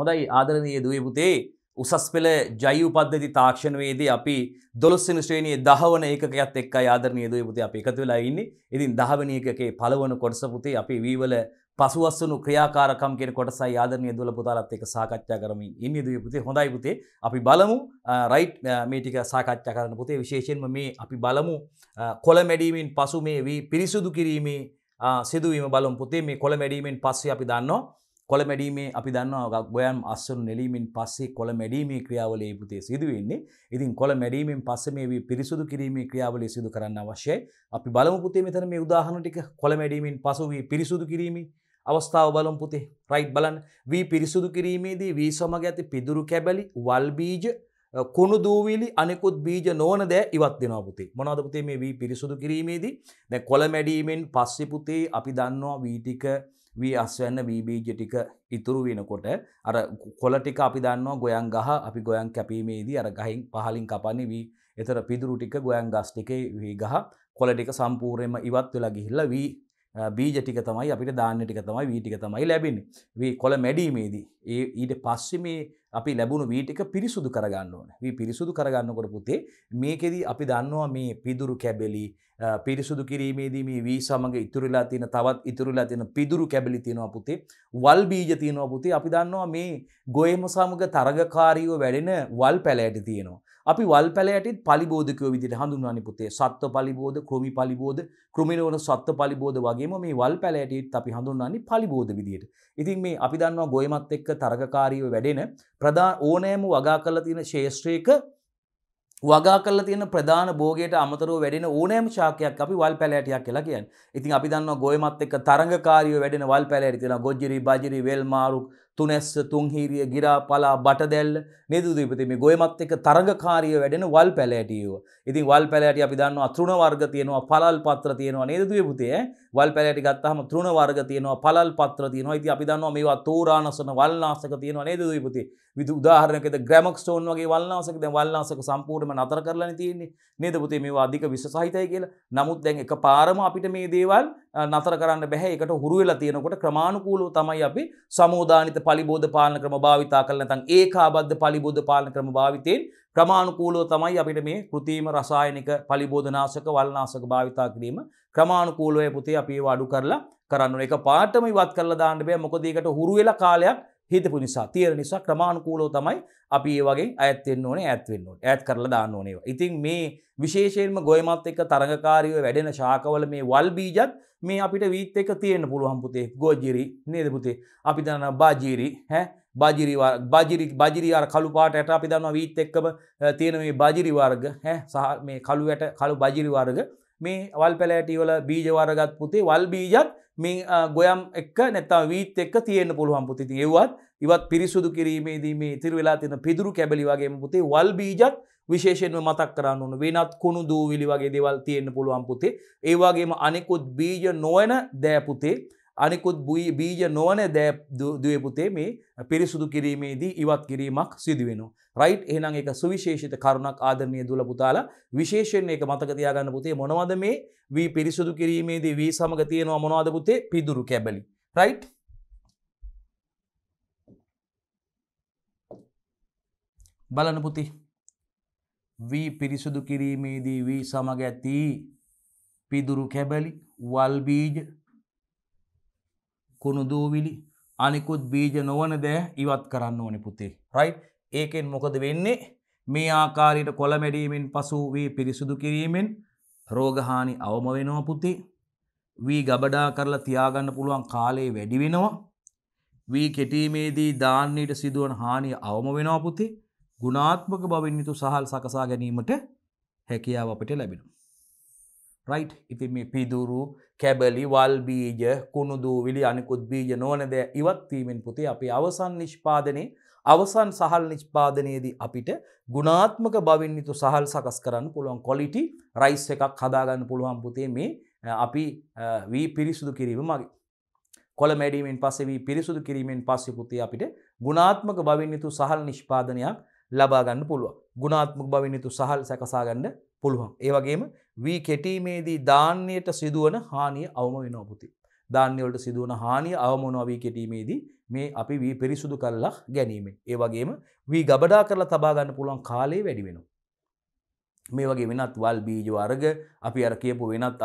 හොඳයි ආදරණය දුවපුතේ උසස් පෙළ ජයුපද්ධති තාක්ෂණවේදී අපි දොළොස්සන ශ්‍රේණයේ දහවන ඒකත් එක් ආදරනය දුවපුති අපි එකතු වෙලා ඉන්නේ ඉතින් දහවනි එකකේ පළවන කොටසපුතේ අපි වීවල පසුවස්සනු ක්‍රියාකාරකම් කියෙන කොටසයි ආදරනය දුල පුතාලත් එක සාකච්ඡා කරමින් ඉන්න දයපුතේ හොඳයි පුතේ අපි බලමු රයිට් මේටික සාකච්ඡා කරන පුතේ විශේෂෙන්ම මේ අපි බලමු කොළ මැඩීමෙන් පසු මේ වී පිරිසුදු කිරීමේ සිදුවීම බලම් පුතේ මේ කොළ මැඩීමෙන් පස්සේ අපි දන්නවා කොළ මැඩීමේ අපි දන්නවා ගොයම් අස්සුන් නෙලීමෙන් පස්සේ කොළ මැඩීමේ ක්‍රියාවලිය පුතේ සිදුවෙන්නේ. ඉතින් කොළ මැඩීමෙන් පස්සේ මේ පිරිසුදු කිරීමේ ක්‍රියාවලිය සිදු කරන්න අවශ්‍යයි. අපි බලමු පුතේ මෙතන මේ උදාහරණ ටික කොළ මැඩීමෙන් පසු වී පිරිසුදු කිරීමේ අවස්ථාව බලම් පුතේ. රයිට් බලන්න. වී පිරිසුදු කිරීමේදී වී සමග ඇති පිදුරු කැබලි, වල් බීජ, කුණු දූවිලි අනෙකුත් බීජ නොවන දෑ ඉවත් දෙනවා පුතේ. මොනවද පුතේ මේ වී පිරිසුදු කිරීමේදී? දැන් කොළ මැඩීමෙන් පස්සේ පුතේ අපි දන්නවා වී ටික වී අස්වැන්න වීබීජ ටික ඉතුරු වෙනකොට අර කොල ටික අපි දන්නවා ගොයන් ගහ අපි ගොයන් කැපීමේදී අර ගහින් පහලින් කපන්නේ වී එතර පිදුරු ටික ගොයන් ගස් ටිකේ වී ගහ කොල ටික සම්පූර්ණයෙන්ම ඉවත් වෙලා ගිහිල්ලා වී බීජ ටික තමයි අපිට දාන්න ටික තමයි වී ටික තමයි ලැබෙන්නේ. වී කොළ මැඩීමේදී ඒ ඊට පස්සේ මේ අපි ලැබුණු වීටික පිරිසුදු කරගන්න ඕන වී පිරිසුදු කරගන්නකොට පුතේ මේකෙද අපි දන්නවා මේ පිදුරු කැබෙලි පිරිසුදු කිරීමේදී මේ වී සමඟ ඉතුරලා තියෙන තවත් ඉතුරලා තියෙන පිදුරු කැබලි තියෙනවා පුතේ වල් බීජ තියෙනවා පුතේ අපි දන්නවා මේ ගොයම සමග තරගකාරීව වැඩෙන වල් පැලෑටි තියෙනවා අපි වල් පැලයටත් පලිබෝධකව විදිට හඳුන්වනි පුතේ සත්ව පලිබෝධ ක්‍රමි පලිබෝධ ක්‍රමිනවන සත්ව පලිබෝධ වගේම මේ වල් පැලයටත් අපි හඳුන්වන්නේ පලිබෝධ විදියට. ඉතින් මේ අපි දන්නවා ගොයමත් එක්ක තරගකාරීව වැඩෙන ප්‍රධා ඕනෑම වගා කරලා තියෙන ශේෂ්ත්‍රයක වගා කරලා තියෙන ප්‍රධාන භෝගයට අමතරව වැඩෙන ඕනෑම ශාකයක් අපි වල් පැලෑටියක් කියලා කියන්නේ. ඉතින් අපි දන්නවා ගොයමත් එක්ක තරංගකාරීව වැඩෙන වල් පැලෑටි තියෙනවා. ගොජ්ජිරි, බජිරි, වෙල්මාරු, තුනැස්ස තුන්හිරිය ගිරා පලා බටදැල්ල නිදුදීපති මේ ගොයමත් එක තරඟකාරිය වැඩෙන වල් පැලෑටියව. ඉතින් වල් පැලෑටි අපි දන්නවා තෘණ වර්ග තියෙනවා පළල් පත්‍ර තියෙනවා නේද දුවේ පුතේ? වල් පැලෑටි ගත්තාම තෘණ වර්ග තියෙනවා පළල් පත්‍ර තියෙනවා. ඉතින් අපි දන්නවා මේවා තෝරානසන වල්නාශක තියෙනවා නේද දුවේ පුතේ? විදු උදාහරණයකට ග්‍රැමක් ස්ටෝන් වගේ වල්නාශක දැන් වල්නාශක සම්පූර්ණයෙන්ම නතර කරලානේ තියෙන්නේ. නේද පුතේ මේවා අධික විස සහිතයි කියලා. නමුත් දැන් එකපාරම අපිට මේ දේවල් නතර කරන්න බැහැ එකට හුරු වෙලා තියෙනකොට ක්‍රමානුකූලව තමයි අපි සමෝදානිත පලිබෝධ පාලන ක්‍රම භාවිතා කරලා නැත්නම් ඒකාබද්ධ පලිබෝධ පාලන ක්‍රම භාවිතයෙන් ක්‍රමානුකූලව තමයි අපිට මේ કૃතිම රසායනික පලිබෝධනාශක වල්නාශක භාවිතා කිරීම ක්‍රමානුකූලව පුතේ අපි ඒව අඩු කරලා කරන්න ඕනේ. ඒක පාටම ඉවත් කරලා දාන්න බෑ මොකද ඒකට හුරු වෙලා කාලයක් හිතපු නිසා තියෙන නිසා ක්‍රමාණුකූලෝ තමයි අපි ඒ වගේ ඇත්වෙන්න ඕනේ ඇත්වෙන්න ඕනේ ඈත් කරලා දාන්න ඕනේ ඒවා. ඉතින් මේ විශේෂයෙන්ම ගොයමත් එක්ක තරඟකාරීව වැඩෙන ශාකවල මේ වල් බීජත් මේ අපිට වීත් එක්ක තියෙන්න පුළුවන් පුතේ. ගෝජිරි නේද පුතේ? අපි දන්නා බාජිරි ඈ බාජිරි බාජිරි බාජිරි අර කළු පාට ඇට අපි දන්නවා වීත් එක්කම තියෙන මේ බාජිරි වර්ග ඈ සහ මේ කළු ඇට කළු බාජිරි වර්ග මේ වල් පැලෑටි වල බීජ වර්ගත් පුතේ වල් බීජත් මේ ගොයම් එක් නැතම් වීත් එක් තියෙන්න්න පුළුවන් පුතිති ඒවත් ඉවත් පිරිසුදු කිරීමේදී මේ ඉතිර වෙලා තින පිදුරු කැබලි වගේම පුතේ වල් බීජත් විශේෂෙන්ව මතක් කරන්න වෙනත් කුණු දූවිලි වගේ දෙවල් තියෙන්න්න පුළුවන් පුතේ ඒවාගේම අනෙකුත් බීජ නොවන දෑපුතේ අනිකුත් බීජ නොවන දෑ දුවපුතේ මේ පිරිසුදු කිරීමේදී ඉවත් කිරීමක් සිදුවෙන. රයිට් එහනම් එක සුවිශේෂිත කරුණක් ආදරනය දුල පුතාලා විශේෂයෙන් එක මතකතියාගන්න පුතේ මොනවද මේ වී පිරිසුදු කිරීමේදී වී සමග තියෙනවා මොනවාද පුතේ පිදුරු කැබලි. රයිට්? බලන පුති වී පිරිසුදු කිරීමේදී වී සමග ඇති පිදුරු කැබලි වල්බීජ කුණු දූවිලි අනිකුත් බීජ නොවන දෑ ඉවත් කරන්න ඕනි පුතේ. රයි් ඒකෙන් මොකද වෙන්නේ මේ ආකාරයට කොළමැඩීමෙන් පසු වී පිරිසුදු කිරීමෙන් රෝගහානි අවම වෙනවා පුතේ. වී ගබඩා කරලා තියාගන්න පුළුවන් කාලයේ වැඩි වෙනවා. වී කෙටීමේදී දාන්නයට සිදුවන හානිය අවම වෙනවා පුතේ ගුණාත්මක බවින්යුතු සහල් සකසා ගැනීමට හැකියාව අපට ලැබෙන. රයිට් ඉතින් මේ පිදුරු කැබලි වල් බීජ කුණුදූ විලි අනිකුත් බීජ නොනදය ඉවත්වීමෙන් පුතේ අපි අවසන් නිෂ්පාදනය අවසන් සහල් නිෂ්පාදනයේදී අපිට ගුණාත්මක බවින් යුතු සහල් සකස් කරන්න පුළුවන් කොලිටි රයිස් එකක් හදාගන්න පුළුවන් පුතේ මේ අපි වී පිරිසුදු කිරීම මගේ කොළ මැඩීමෙන් පස්සේ වී පිරිසුදු කිරීමෙන් පස්සේ පුතේ අපිට ගුණාත්මක බවින් යුතු සහල් නිෂ්පාදනයක් ලබා ගන්න පුළුවන් ගුණාත්මක බවින් යුතු සහල් සකසා ගන්න පුළුවන්. ඒ වගේම වී කෙටීමේදී ධාන්‍යයට සිදුවන හානිය අවම වෙනවා පුතේ. ධාන්‍ය වලට සිදුවන හානිය අවම වෙනවා වී කෙටීමේදී මේ අපි වී පිරිසුදු කරලා ගැනීමෙන්. ඒ වගේම වී ගබඩා කරලා තබා ගන්න පුළුවන් කාලය වැඩි වෙනවා. මේ වගේ වෙනත් වල් බීජ වර්ග අපි අර කියපු වෙනත්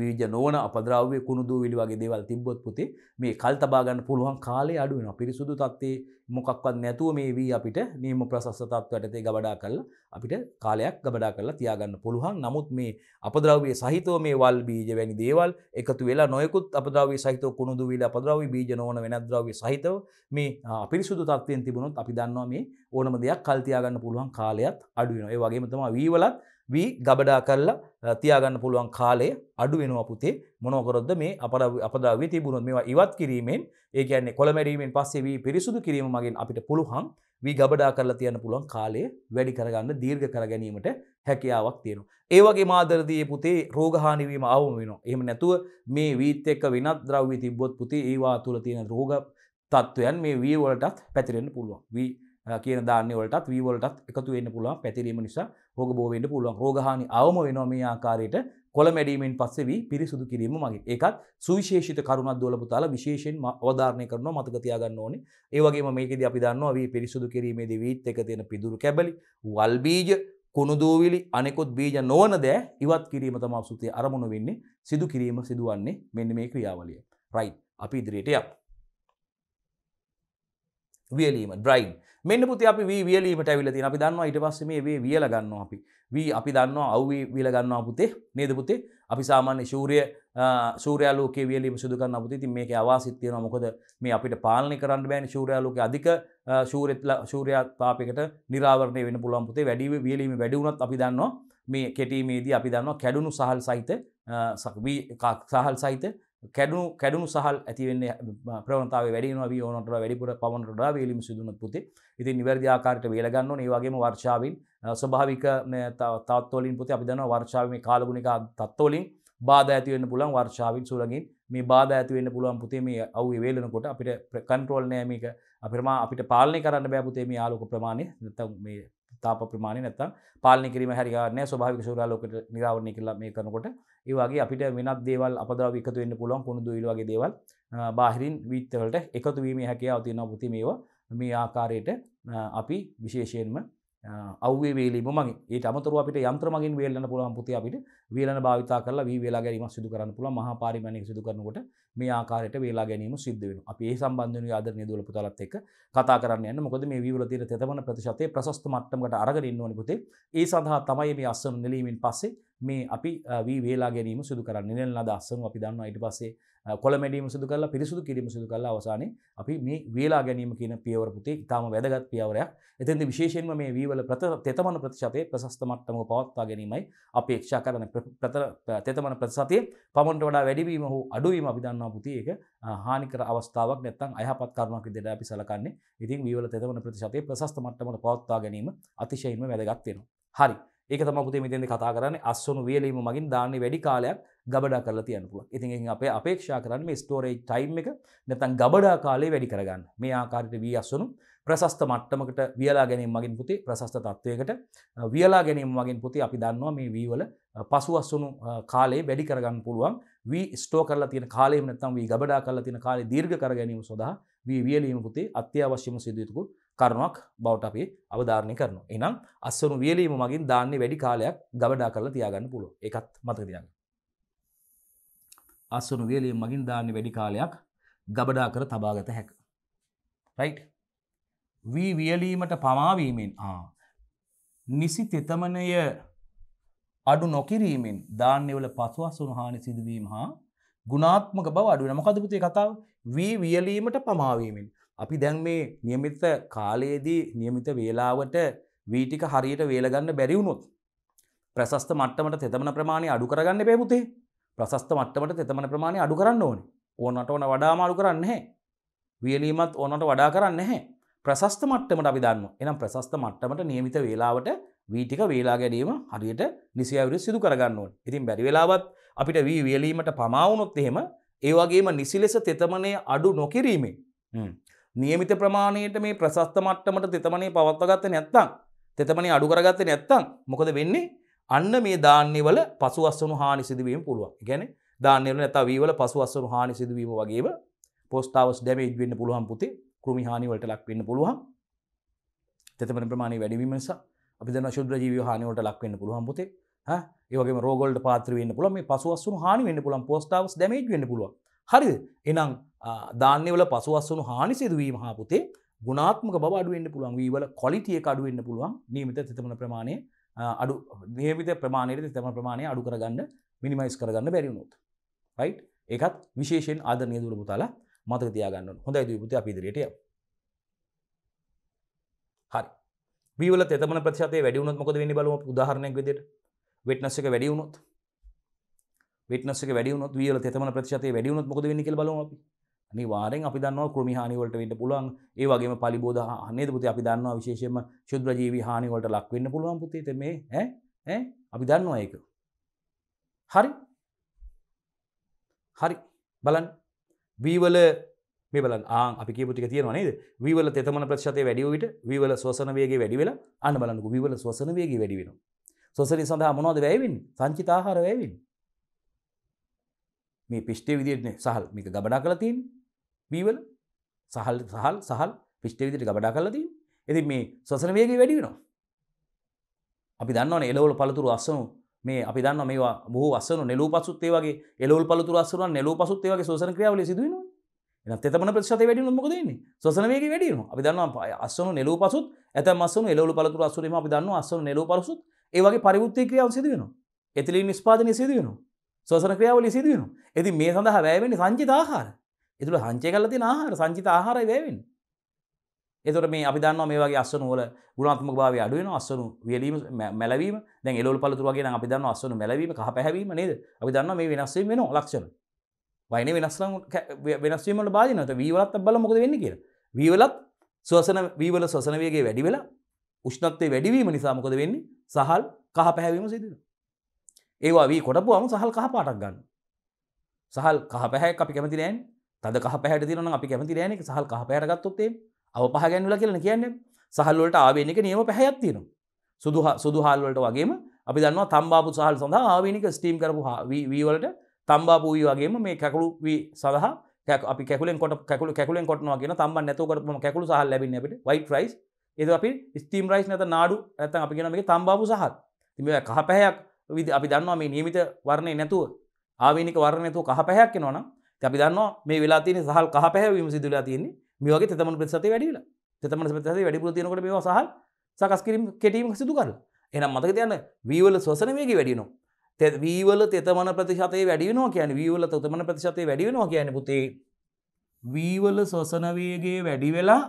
බීජ නොවන අපද්‍රව්‍ය කුණු දූවිලි වගේ දේවල් තිබ්බොත් පුතේ මේ කල් තබා ගන්න පුළුවන් කාලය අඩු වෙනවා. පිරිසුදු තත්ත්වයේ මොකක්වත් නැතුව මේ වී අපිට නියම ප්‍රසස්සතත්ව යටතේ ගබඩා කරලා අපිට කාලයක් ගබඩා කරලා තියාගන්න පුළුවන්. නමුත් මේ අපද්‍රව්‍ය සහිතව මේ වල් බීජ වැනි දේවල් එකතු වෙලා නොයෙකුත් අපද්‍රව්‍ය සහිතව කුණුදු විල අපද්‍රව්‍ය බීජ නොවන වෙනත් ද්‍රව්‍ය සහිතව මේ අපිරිසුදු තත්ත්වයෙන් තිබුණොත් අපි දන්නවා මේ ඕනම දෙයක් කල් තියාගන්න පුළුවන් කාලයත් අඩු වෙනවා. ඒ වගේම තමයි වී වලත් වී ගබඩා කරලා තියාගන්න පුළුවන් කාලේ අඩු වෙනවා පුතේ මොනකොරොද්ද මේ අපර අපදාවේ තිබුණොත් මේවා ඉවත් කිරීමෙන් ඒ කියන්නේ කොළමැරීමෙන් පස්සේ වී පිරිසුදු කිරීම මගින් අපිට පුළුවන් වී ගබඩා කරලා තියන්න පුළුවන් කාලය වැඩි කරගන්න දීර්ඝ කර ගැනීමට හැකියාවක් තියෙනවා. ඒ වගේ මාදරදී පුතේ රෝගහානි වීම අවම වෙනවා. එහෙම නැතුව මේ වීත් එක්ක වෙනත් ද්‍රව්‍ය තිබ්බොත් පුතේ ඒවා තුළ තියෙන රෝග තත්ත්වයන් මේ වී වලටත් පැතිරෙන්න පුළුවන්. වී කියන ධාන්‍ය වලටත් වී වලටත් එකතු වෙන්න පුළුවන් පැතිරීම නිසා රෝග බෝවෙන්ට පුළුවන් රෝගහානි අවම වෙනවා මේ ආකාරයට කොළ මැඩීමෙන් පස්සේ වී පිරිසුදු කිරීම මගින්. ඒකත් සුවිශේෂිත කරුණක් දොලපුතාලා විශේෂයෙන් අවධාරණය කරනවා මතක තියාගන්න ඕනේ. ඒ වගේම මේකෙදී අපි දන්නවා වී පිරිසුදු කිරීමේදී වීත් එක තියෙන පිදුරු කැබලි, වල් බීජ, කුණු දූවිලි, අනෙකුත් බීජ නොවන දෑ ඉවත් කිරීම තමයි සුතේ අරමුණ වෙන්නේ. සිදු කිරීම සිදුවන්නේ මෙන්න මේ ක්‍රියාවලිය. right. අපි ඉදිරියට යමු. වියලීම ්‍රයින් මෙන්න පුති අපි වියලීමට ඇවිලති අපි දන්නවා ඉට පස්සම මේ වියල ගන්නවා අපි වී අපි දන්නවා අවී විල ගන්නවා පුතේ නේද පුතේ අපි සාමාන්‍ය ශූරය සූරයාලෝක වියලීම සිදුකන්න පුති ති මේක අවාසිත්තියන මොකද මේ අපිට පාලනි කරන්න බෑන ශූරයාලෝක අධික ශූරෙත්ල ශූරයාතාපකට නිරාවරණය වෙන පුළන් පුතේ වැඩිව වියලීම වැඩිවුණත් අපි දන්නවා මේ කෙටීමේදී අපි දන්නවා කැඩුණු සහල් සහිත සහල් සහිත කැඩුණු කැඩුණු සහල් ඇතිවෙන්නේ ප්‍රවතාව වැඩි ඕනට වැඩිපුර පවනට වේලිම සිදුනත් පුති ඉති නිවැරදිආකාරයට වේලගන්න ඒවගේම වර්ෂාවන් ස්වභාවික තත්වලින් පුති අපිදන වර්ෂාවම කාලගුණික තත්වලින් බාධ ඇතිවන්න පුළන් වර්ෂාවන් සුලගින් මේ බාධ ඇතිවන්න පුළුවන් පුතේ මේ අව වේලනකොට අපිට කන්ට්‍රෝල් නෑමික අපිරම අපිට පාලනය කරන්න බෑපුතේ මේ ආලෝක ප්‍රමාණය තාප ප්‍රමාණය නැත්තම් පාලනය කිරීම හැරිගන්න ස්වභාවික සූරාලෝකට නිරාවරණය කරලා මේ කරනකොට ඒ වගේ අපිට වෙනත් දේවල් අපදරාව එකතු වෙන්න පුළුවන් කුණුදු විල වගේ දේවල් බාහිරින් විත්තවලට එකතු වීම හැකියාව තියෙනවා පුති මේවා මේ ආකාරයට අපි විශේෂයෙන්ම අව්වේ වේලීම මගේ ඒ අමතර අපිට යන්ත්‍රමගින් වේලන්න පුළුවන් පුති අපිට වේලන භාවිතා කරලා වී වේලා ගැනීම සිදු කරන්න පුළුවන් මහා පාරිමාණික සිදු කරනකොට මේ ආකාරයට වේලා ගැනීම සිද්ධ වෙනවා. අපි ඒ සම්බන්ධ වෙන ආදරණීය දුවල පුතාලත් එක්ක කතා කරන්න යන්න. මොකද මේ වීවල තියෙන තෙතමන ප්‍රතිශතයේ ප්‍රශස්ත මට්ටමකට අරගෙන ඉන්න ඕනි පුතේ. ඒ සඳහා තමයි මේ අස්වනු නෙලීමෙන් පස්සේ මේ අපි වේලා ගැනීම සිදු කරන්න නිල් ලද අස්සම අපි දන්න අයිට පස්සේ කොළ මැඩීම සිදු කරලා පිරිසුදු කිරීම සිදු කරලා අවසානයේ අපි මේ වේලා ගැනීම කියන පියවර පුතේ ඉතාම වැදගත් පියවරයක්. එතෙන්ද විශේෂයෙන්ම මේ වීවල තෙතමන ප්‍රතිශතයේ ප්‍රශස්ත මට්ටමක පවත්වා ගැනීමයි අපේක්ෂා කරන තෙතමන ප්‍රතිශතයේ පමණට වඩා වැඩිවීම හෝ අඩුවීම අපි දන්නවා පුතේ ඒක හානිකර අවස්ථාවක් නැත්තම් අයහපත් කරුණක් විදිහට අපි සලකන්නේ. ඉතින් වීවල තෙතමන ප්‍රතිශතයේ ප්‍රශස්ත මට්ටමක පවත්වා ගැනීම අතිශයින්ම වැදගත් වෙනවා. හරි. ඒක තම පුතේ මෙතෙන්ද කතා කරන්නේ අස්සොනු වියලීම මගින් දාන්නේ වැඩි කාලයක් ගබඩා කරලා තියන්න පුළුවන්. ඉතින් ඒකෙන් අපේ අපේක්ෂා කරන්නේ මේ ස්ටෝරේජ් ටයිම් එක නැත්නම් ගබඩා කාලය වැඩි කරගන්න. මේ ආකාරයට වී අස්සොනු ප්‍රශස්ත මට්ටමකට වියලා ගැනීම මගින් පුතේ ප්‍රශස්ත තත්වයකට වියලා ගැනීම මගින් පුතේ අපි දන්නවා මේ වී වල පසුවස්සුණු කාලේ වැඩි කරගන්න පුළුවන් වී ස්ටෝ කරලා තියෙන කාලේ නැත්නම් වී ගබඩා කරලා තියෙන කාලේ දීර්ඝ කර ගැනීම සඳහා වී වියලීම පුතේ අත්‍යවශ්‍යම සිදුවීමකුත් කරුණක් බවට අපි අවධාරණය කරන. එනම් අස්වනු වියලීම මගින් දාන්නේ වැඩි කාලයක් ගවඩා කරලා තියාගන්න පුළුව එකත් මතක තියන්න. අස්වනු වියලීම මගින් දාන්නේ වැඩි කාලයක් ගබඩා කර තබාගත හැක. රයිට් වී වියලීමට පමාවීමෙන් නිසි තෙතමනය අඩු නොකිරීමෙන් දාන්‍යවල පසු අසුන හානි සිදුවීම හා ගුණාත්මක බව අඩුවන මොකදපුතේ කතාව වී වියලීමට පමාවීමෙන් අපි දැන් මේ නියමිත කාලයේදී නියමිත වේලාවට වීටික හරියට වේලගන්න බැරිවුණොත්. ප්‍රසස්ත මට්ටමට තෙතමන ප්‍රමාණය අඩු කරගන්න පැපුතේ ප්‍රසස්ත මට්ටමට තෙතමන ප්‍රමාණය අඩු කරන්න ඕන ඕනට ඕන වඩාම අඩු කරන්න හැ. වියලීමත් ඕනට වඩා කරන්න හැ ප්‍රසස්ත මට්ටමට අපි දන්න එනම් ප්‍රසස්ත මට්ටමට නියමිත වේලාවට වීටික වේලා ගැනීම හරියට නිසියවරු සිදු කරගන්න ඕන. ඉතින් බැරි වෙලාවත් අපිට වී වේලීමට පමාවුනොත් එහෙම ඒ වගේම නිසි ලෙස තෙතමනය අඩු නොකිරීමේ නියමිත ප්‍රමාණයට මේ ප්‍රශස්ත මට්ටමට තෙතමනේ පවත්වගත්ත නැත්තං තෙතමනේ අඩුකරගත්ත නැත්තං මොකද වෙන්නේ අන්න මේ දාන්‍යවල පසු අස්සනු හානි සිදුවීම පුළුවන් ගැන දාන්නවල නැත වීවල පසු අස්සනු හානි සිදුවීම වගේ පොස්ටාවස් ඩැමේජ් වෙන්න පුළුවන් පුතේ කෘමි හානිවලට ලක් වෙන්න පුළුවන් තෙතමන ප්‍රමාණය වැඩිවීම නිසා අපි දන්න ශුද්‍ර ජීව හානිවලට ලක් වෙන්න පුළුවන් පුතේ ඒවගේ රෝගොල්ට පාත්‍ර වෙන්න පුළුවන් මේ පසු අස්සනු හානි වෙන්න පුළුවන් පොස්ටාවස් ඩැමේජ් වෙන්න පුළුවන් හරිද එනම් ධාන්‍යවල පසුවස්සුණු හානි සිදුවීම හාපුතේ ගුණාත්මක බව අඩුවෙන්න්න පුළුවන් වීවල කොලිටිය අඩුවෙන්න්න පුළුවන් නීමිත තිතමන ප්‍රමාණය අඩු නියවිත ප්‍රමාණයට තම ප්‍රමාණය අඩු කරගන්න මිනිමයිස් කරගන්න බැරිවුණොත්. රයි් එකත් විශේෂෙන් අද නියදුර පුතාලා මතක තියාගන්න හොඳයි දීපුති අපිදිරයට හරි වීවල තෙතම ප්‍රශතය වැඩියුණොත් මොකද වෙනි බලුව උදාහරණයක් විදිට වෙට්නස්සක වැඩියුණොත් වෙටනස්සක වැඩියුනොත් වියල තෙතමන ප්‍රතිශතය වැඩියුනොත් මොකද වෙන්නේ කියලා බලමු අපි. අනිවාර්යෙන් අපි දන්නවා කෘමි හානි වලට වෙන්න පුළුවන්. ඒ වගේම පලිබෝධ හානියද පුතේ අපි දන්නවා විශේෂයෙන්ම ශුද්‍ර ජීවි හානි වලට ලක් වෙන්න පුළුවන් පුතේ. ඉතින් මේ ඈ ඈ අපි දන්නවා ඒක. හරි. හරි. බලන්න. වීවල මේ බලන්න ආන් අපි කියපු ටික තියෙනවා නේද? වීවල තෙතමන ප්‍රතිශතය වැඩි වූ විට වීවල ශ්වසන වේගය වැඩි වෙලා අන්න බලන්නකෝ වීවල ශ්වසන වේගය වැඩි වෙනවා. ශ්වසනය සඳහා මොනවද වැය වෙන්නේ? සංචිත ආහාර වැය වෙන්නේ. මේ පිෂ්ටේ විදිරන සහල් මේක ගබඩා කලතින් බීවල සහල් සහල් සහල් පිෂ්ටේ විදිට ගබඩා කලතිී ඇති මේ සසන වේගේ වැඩි වෙනවා අපි දන්නවන එලවල් පළතුරු අස්සනු මේ අපි දන්න මේවා බොහ අස්සන නෙලූ පසුත්තේ වගේ එලවල් පළතුර අස්සන නෙලූ පසුත්තේ වගේ සෝසන ක්‍රියාවල සිදුවෙනවා තෙතමන ප්‍රශත වැඩි නොකදන්නේ සොසනවේගේ වැඩින අපි දන්න අස්සනු නෙලූ පසුත් ඇත මස්සන එලවල පළතුර අසුරීම අපි දන්න අස්සන නෙලූ පරසුත් ඒවගේ පරිවෘත්තිය ක්‍රියාව සිදුවෙන එතිලී නිස්පාදනය සිදුවෙනවා සවසන ක්‍රියාවලි සිදුවනු. ඇති මේ සඳහා වැෑවෙනි සංචිත ආහාර එතුළ සංචය කල තින ආහාර සංචිත ආහාරයි වැෑවෙන්. එතුර මේ අපිදන්න මේ වගේ අස්සන වල ගුණාත්ම භාව අඩුවන අස්සනු වලීම මැලවීම දැ එලු පලතුරගේ අපිදන්න අස්සනු මැලවීම කහ පැහැවීම නේද අපිදන්න මේ වෙනස්සේ වෙන ලක්ෂණ. වයින වෙනස්ල වෙනස්වීමට බාධනත වීවලත් බල මොකද වෙන්න කිය. වීවලත් සවසන වීවල සවසන වගේ වැඩිවෙලා උෂ්ණත්වය වැඩිවීම නිසාමකොද වෙන්නේ සහල් කහ පැහැවීම සිදුව. ඒවා වී කොටපු අම සහල් කහ පාටක් ගන්න සහල් කහ පැහැක් අපි කැමති නෑන් තද කහ පැහට තිරන අපි කැමති නෑනෙ සහල් කහ පැහට ගත්තොත්තේ අව පහ ගැන්වල කියලන කියන්නේ සහල්වලට ආවේනික නියම පැහැයක් තියෙනවා සුදු සුදු හල්වලට වගේම අපි දන්නවා තම්බාපු සහල් සඳහා ආවේනික ස්ටීම් කරපු වීවලට තම්බාපු වී වගේම මේ කැකුළු වී සඳහා අපි කැකුලෙන් කොට කැකුළු කැකුලෙන් කොටනවා කියන තම්බ නැතුව කරපුම කැකුළු සහල් ලැබෙන්නේ අපිට white rice ඒද අපි ස්ටීම් රයිස් නැත්නම් නාඩු නැත්නම් අපි කියන මේක තම්බාපු සහල් ඉතින් මේවා කහ පැහැයක් විදි අපි දන්නවා මේ නියමිත වර්ණය නැතුව ආවනික වර්ණයතු කහ පැහැක් නොන අපි දන්නවා මේ වෙලා තින සහල් කහ පැහැවීම සිදුලා තියන්නේ මේවගේ තෙතමන ප්‍රසති වැඩිල තෙතමන ප්‍රති වැඩි පුතිනකට මේ සහල් සකස් කිරීම කෙටීම සිදු කරල එනම් මතක තියන්න වීවල සොසන වේගේ වැඩිනවා වීවල තෙතමන ප්‍රතිශතය වැඩිනවා කියන වීවල තතමන ප්‍රතිශතය වැඩිවෙනවා කියන පුතේ වීවල සොසනවයගේ වැඩිවෙලා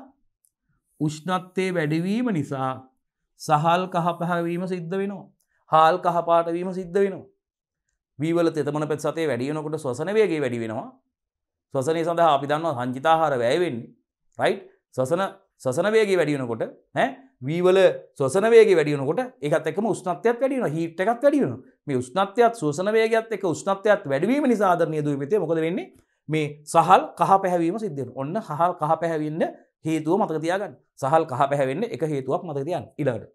උෂ්ණත්තේ වැඩිවීම නිසා සහල් කහ පැහැවීම සිද්ධ වෙනවා හාල් කහපාටවීම සිද්ධ වෙනවා. වීවල තෙතමන පැත් සතේ වැඩියනකොට ස්වසන වේගේ වැඩි වෙනවා. ස්වසනය සඳහා අපි දන්නවා සංචිතාහාර වැයවෙන්නේ රයි් සසන සසන වේගේ වැඩියනකොට නෑ වීවල ස්වසන වේගේ වැඩියනකොට එකත් එකම උස්නත්යත් වැඩියන හිට් එකත් වැඩියන මේ උස්නත්යත් සෝසන වේගත් එක උස්නත්යත් වැඩවීම නිසාධරනය දූපතේ මොකද වෙන්නේ මේ සහල් කහ පැහැවීම සිද්ධෙන ඔන්න හල් කහ පැහැවින්න හේතුව මතකතියාගන්න සහල් කහ පැහැවෙන්න එක හේතුවක් මතකතියන් ඉඩට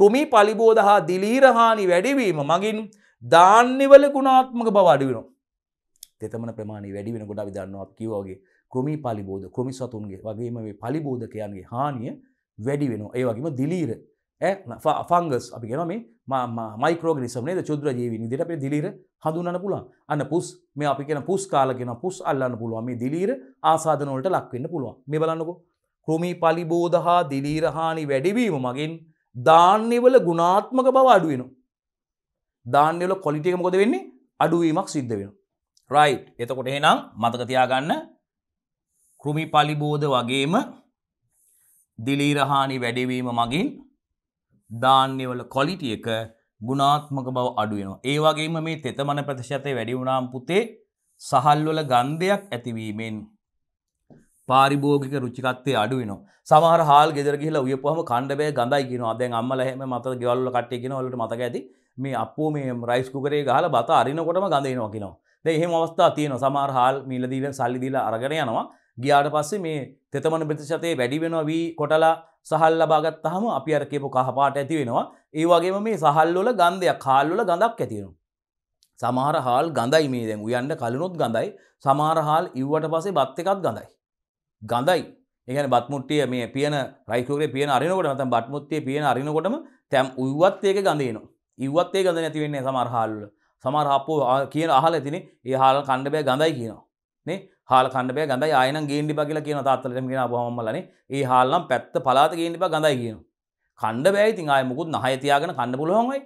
කෘමි පලිබෝධ හා දිලීරහානි වැඩිවීම මගින් ධාන්‍යවල ගුණාත්මක බව අඩිවෙන. තෙතමන ප්‍රමාණි වැඩි වෙන ගොඩ විදන්නවා කිවෝගේ කෘමි පලිබෝධ කෘමි සතුන්ගේ වගේම මේ පලිබෝධකයන්ගේ හානිය වැඩි වෙන ඒ වගේම දිලීර ෆංගස් අපි ගෙන මේ මයිකෝගනිසමේ චුද්‍ර ජීවිනි දෙට අපේ දිලීර හඳුන්න පුළන් අන්න පුස් මේ අපි කියෙන පුස් කාලගෙන පුස් අල්ලන්න පුළුවන් මේ දිලීර ආසාධනොලට ලක්වෙන්න පුළුවන් මේ බලන්නකෝ කෘමි පලිබෝධ හා දිලීරහානි වැඩිවීම මගින් ධාන්‍යවල ගුණාත්මක බව අඩුවෙනවා. ධාන්‍යවල කොලිටික මොකද වෙන්නේ අඩුවීමක් සිද්ධ වෙන. රයි් එතකොට එහෙනම් මතකතියාගන්න කෘමි පලිබෝධ වගේම දිලීරහානි වැඩවීම මගින් ධාන්‍යවල කොලිටිය එක ගුණාත්මක බව අඩුවෙනවා. ඒ වගේම මේ තෙතමන ප්‍රතිශතය වැඩිවුනාම් පුතේ සහල්වල ගන්ධයක් ඇතිවීමෙන් පාරිභෝගික රුචිකත්වය අඩුවන සමහර හාල් ගෙදර කියල උයපහම කණ්ඩබය ගඳයි කියෙනවා දැන් අම්මලහෙම මත ගවල්ල කට්ටයගෙන ඔලට මතක ඇති මේ අපෝ මේ රයිස්කුකරේ ගහල බත අරිනකොටම ගඳයනවා කිනවා දෙ එහෙම අවස්ථා තියෙන සමහර හාල් මිලදීල සල්ලිදිල අරගෙන යනවා ගියාට පස්සේ මේ තෙතමන ප්‍රතිශතය වැඩි වෙනවා වී කොටලා සහල් ලබාගත් හම අපි අර කියපු කහපාට ඇති වෙනවා ඒ වගේම මේ සහල්ලොල ගන්ධයක් කාල්ලොල ගඳක් ඇතිවෙනවා. සමහර හාල් ගඳයි මේ දැන් උයන්ට කලනුත් ගඳයි සමහර හාල් ඉව්වට පසේ බත් එකත් ගඳයි. ගඳයි ඒගන බත්මුට්ටිය මේ පියන රයිකෝගේ පියන අරිනකොට තම් බත්මුත්තිය පියන අරිනකොටම තැම් උවත් ඒක ගඳයනවා ඉවත්තේ ගඳ නැතිවෙන්නේ සමරහල්ල සමර හපෝ කියන අහල ඇතින ඒ හාල කණ්ඩබය ගඳයි කියනවා නේ හාල කණඩබය ගඳ අයන ගේඩිප කියලා කියන තාත්තලට කියෙන බහමලන ඒ හාල්ලම් පැත්ත පලාත ගේඩිප ගඳයි කියන කණ්ඩ බෑ ඉතින් අය මුකුත් නහයතියාගෙන කණ්ඩ පුලහොමයි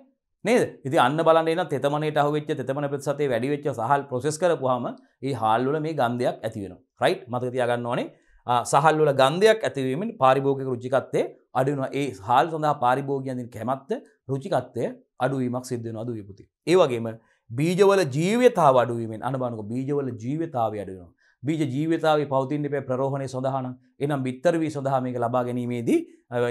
නේද ඉති අන්න බලන්න තෙමනට හවෙච් තෙමන ප්‍රත්සතේ වැඩිවෙච්ච සහල් ප්‍රසෙස් කරපුහම ඒ හාල්ලුල මේ ගන්ධයක් ඇතිවෙන රයිට් මතතියාගන්න ඕනේ සහල්ල ගන්ධයක් ඇතිවීමෙන් පාරිභෝගික රුචිකත්තේ අඩුන ඒ හාල් සඳහා පාරිභෝගයන්ින් කැමත්ත රුචිකත්තය අඩුවීමක් සිද්ධන අද විපති. ඒවගේම බීජවල ජීවතාව අඩුවීමෙන් අනබානක බීජවල ජීවතාව අඩුවන. බීජ ජීවතාව පවතින්නපේ ප්‍රරෝහණය සඳහන එනම් බිත්තරවී සඳහාමක ලබා ගැනීමේදී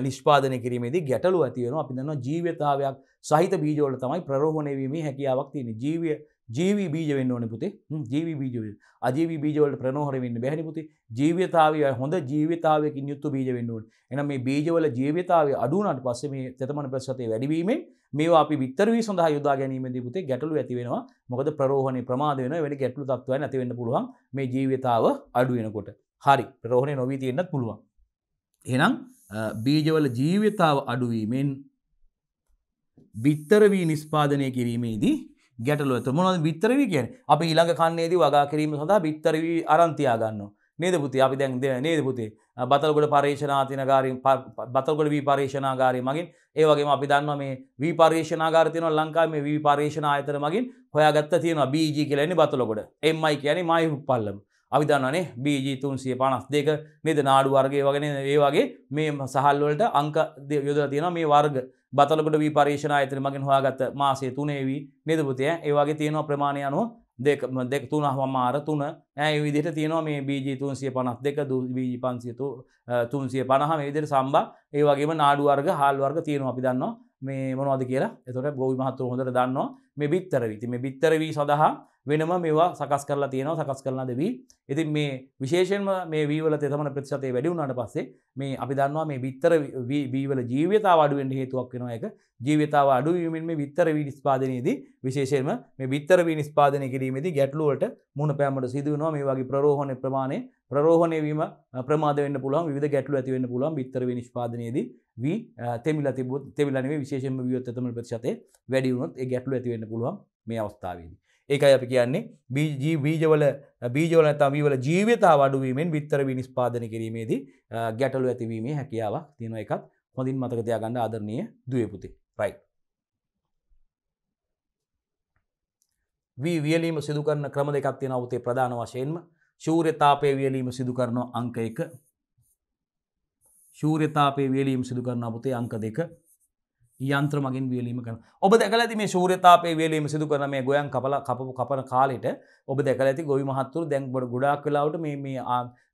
නිෂ්පාදන කිරීමේදී ගැටලු ඇතිවෙන අපිදන්න ජීවතාවයක් සහිත බීජවල තමයි ප්‍රරෝහණයවීම හැකියාවක් තියෙන ජීවිය ජීවී බීජ වෙන්න ඕන පුතේ ජීවි බීජව අජීවි බීජවලට ප්‍රනෝහර වෙන්න බැහරි පුතේ ජීවිතාවය හොඳ ජීවිතාවයකින් යුතු බීජ වෙන්න ඕන. එහෙනම් මේ බීජවල ජීවිතාවය අඩු වුණාට පස්සේ මේ තෙතමන ප්‍රතිශතය වැඩි වීමෙන් මේවා අපි විත්තරවී සඳහා යොදා ගැනීමේදී පුතේ ගැටලු ඇති වෙනවා. මොකද ප්‍රරෝහණේ ප්‍රමාද වෙනවා. වෙන ගැටලු තත්ත්වයන් ඇති වෙන්න පුළුවන් මේ ජීවිතාව අඩු වෙනකොට. හරි. ප්‍රරෝහණේ නොවී තියෙන්නත් පුළුවන්. එහෙනම් බීජවල ජීවිතාව අඩුවීමෙන් විත්තරවී නිෂ්පාදනය කිරීමේදී ගැටලුව තුමනොද බිත්තරවී කියන අපි ඊළඟ කන්නේදී වගා කිරීම සඳහා බිත්තරවී අරන්තියාගන්න නේද පුති අපි දැන් දෙ නේද පුතේ බතලගොඩ පර්ේෂනාතිනකාරින් බතගොඩ වීපර්ේෂනාගාරය මගින් ඒවගේ අපි දන්න මේ වීපර්ේෂනාගාර තියන ලංකා මේ වීපර්ේෂණ අතර මගින් හොයාගත්ත තියෙන බීජි කියලන්නේ බතලොකොට එම්මයි කියන්නේ මයි පල්ලම අපි දන්නනේ බීජී තුන්සිය පනස් දෙක මෙද නාඩු වර්ගය වගෙන ඒ වගේ මේ සහල්වලට අංක යොදල තියෙන මේ වර්ග බතලකට විපර්ේෂණ අයතන මගින් හොයාගත මාසේ තුනේවී නිදපුතිය ඒවාගේ තියෙනවා ප්‍රමාණයනු දෙක් තුන හමාර තුන ඇය විදිට තියනවා මේ බීජ තුන්සිය පනත් දෙක බීජි පන්සියතු තුන්සිය පණහම විදිර සම්බා ඒවගේම නාඩුවර්ග හල්වර්ග තියෙනවා අපි දන්න මේ මොනවාද කියලා එතොට බොවි මහත්තුර හොඳට දන්නවා මේ බිත්තර විති මේ බිත්තර වී සඳහා වෙනම මේවා සකස් කරලා තියෙනවා සකස් කරලා දෙවී ඉතින් මේ විශේෂෙන්ම මේ වීවල තෙතමන ප්‍රතිශතය වැඩිවුණට පස්සේ මේ අපි දන්නවා මේ විත්තර වීවල ජීවිතාව අඩුවෙන් හේතුවක් වෙනවා එක ජීවිතාව අඩුවීමෙන් මේ විත්තර වී නිස්පාදනයේදී විශේෂයෙන්ම මේ විත්තර වී නිස්පාදනය කිරීමේදී ගැටලුවට මුණ පෑමට සිදු වෙනවා මේ වගේ ප්‍රරෝහණ ප්‍රමාණය ප්‍රරෝහණය වීම ප්‍රමාද වෙන්න පුළුවන් විවිධ ගැටලු ඇති වෙන්න පුළුවන් බිත්තර වී නිෂ්පාදනයේදී වී තෙමිලා තිබුත් තෙමිලා නෙවෙයි විශේෂයෙන්ම වියොත් තෙතමන ප්‍රතිශතය වැඩි වුණොත් ඒ ගැටලු ඇති වෙන්න පුළුවන් මේ අවස්ථාවේදී ඒකයි අපි කියන්නේ බීජවල බීජවල නැත්නම් බීවල ජීවිතාව අඩුවීමෙන් බිත්තර විනිස්පාදනය කිරීමේදී ගැටලු ඇතිවීමේ හැකියාවක් තියෙන එකත් හොඳින් මතක තියාගන්න ආදරණීය දුවේ පුතේ. right. වී වියලීම සිදු කරන ක්‍රම දෙකක් තියෙනවා පුතේ ප්‍රධාන වශයෙන්ම ශූර්ය තාපයේ වියලීම සිදු කරන අංක 1 ශූර්ය තාපයේ වියලීම සිදු කරන පුතේ අංක 2 යන්ත්‍ර මගින් වියලීම කරන ඔබ දැකල ඇති මේ ශූරතාපේ වේලීම සිදු කරන මේ ගොයන් කපල කපපු කපන කාලෙට ඔබ දැක ඇති ගොවි මහත්තුර දැන් බොඩ ගොඩක් කලාවට මේ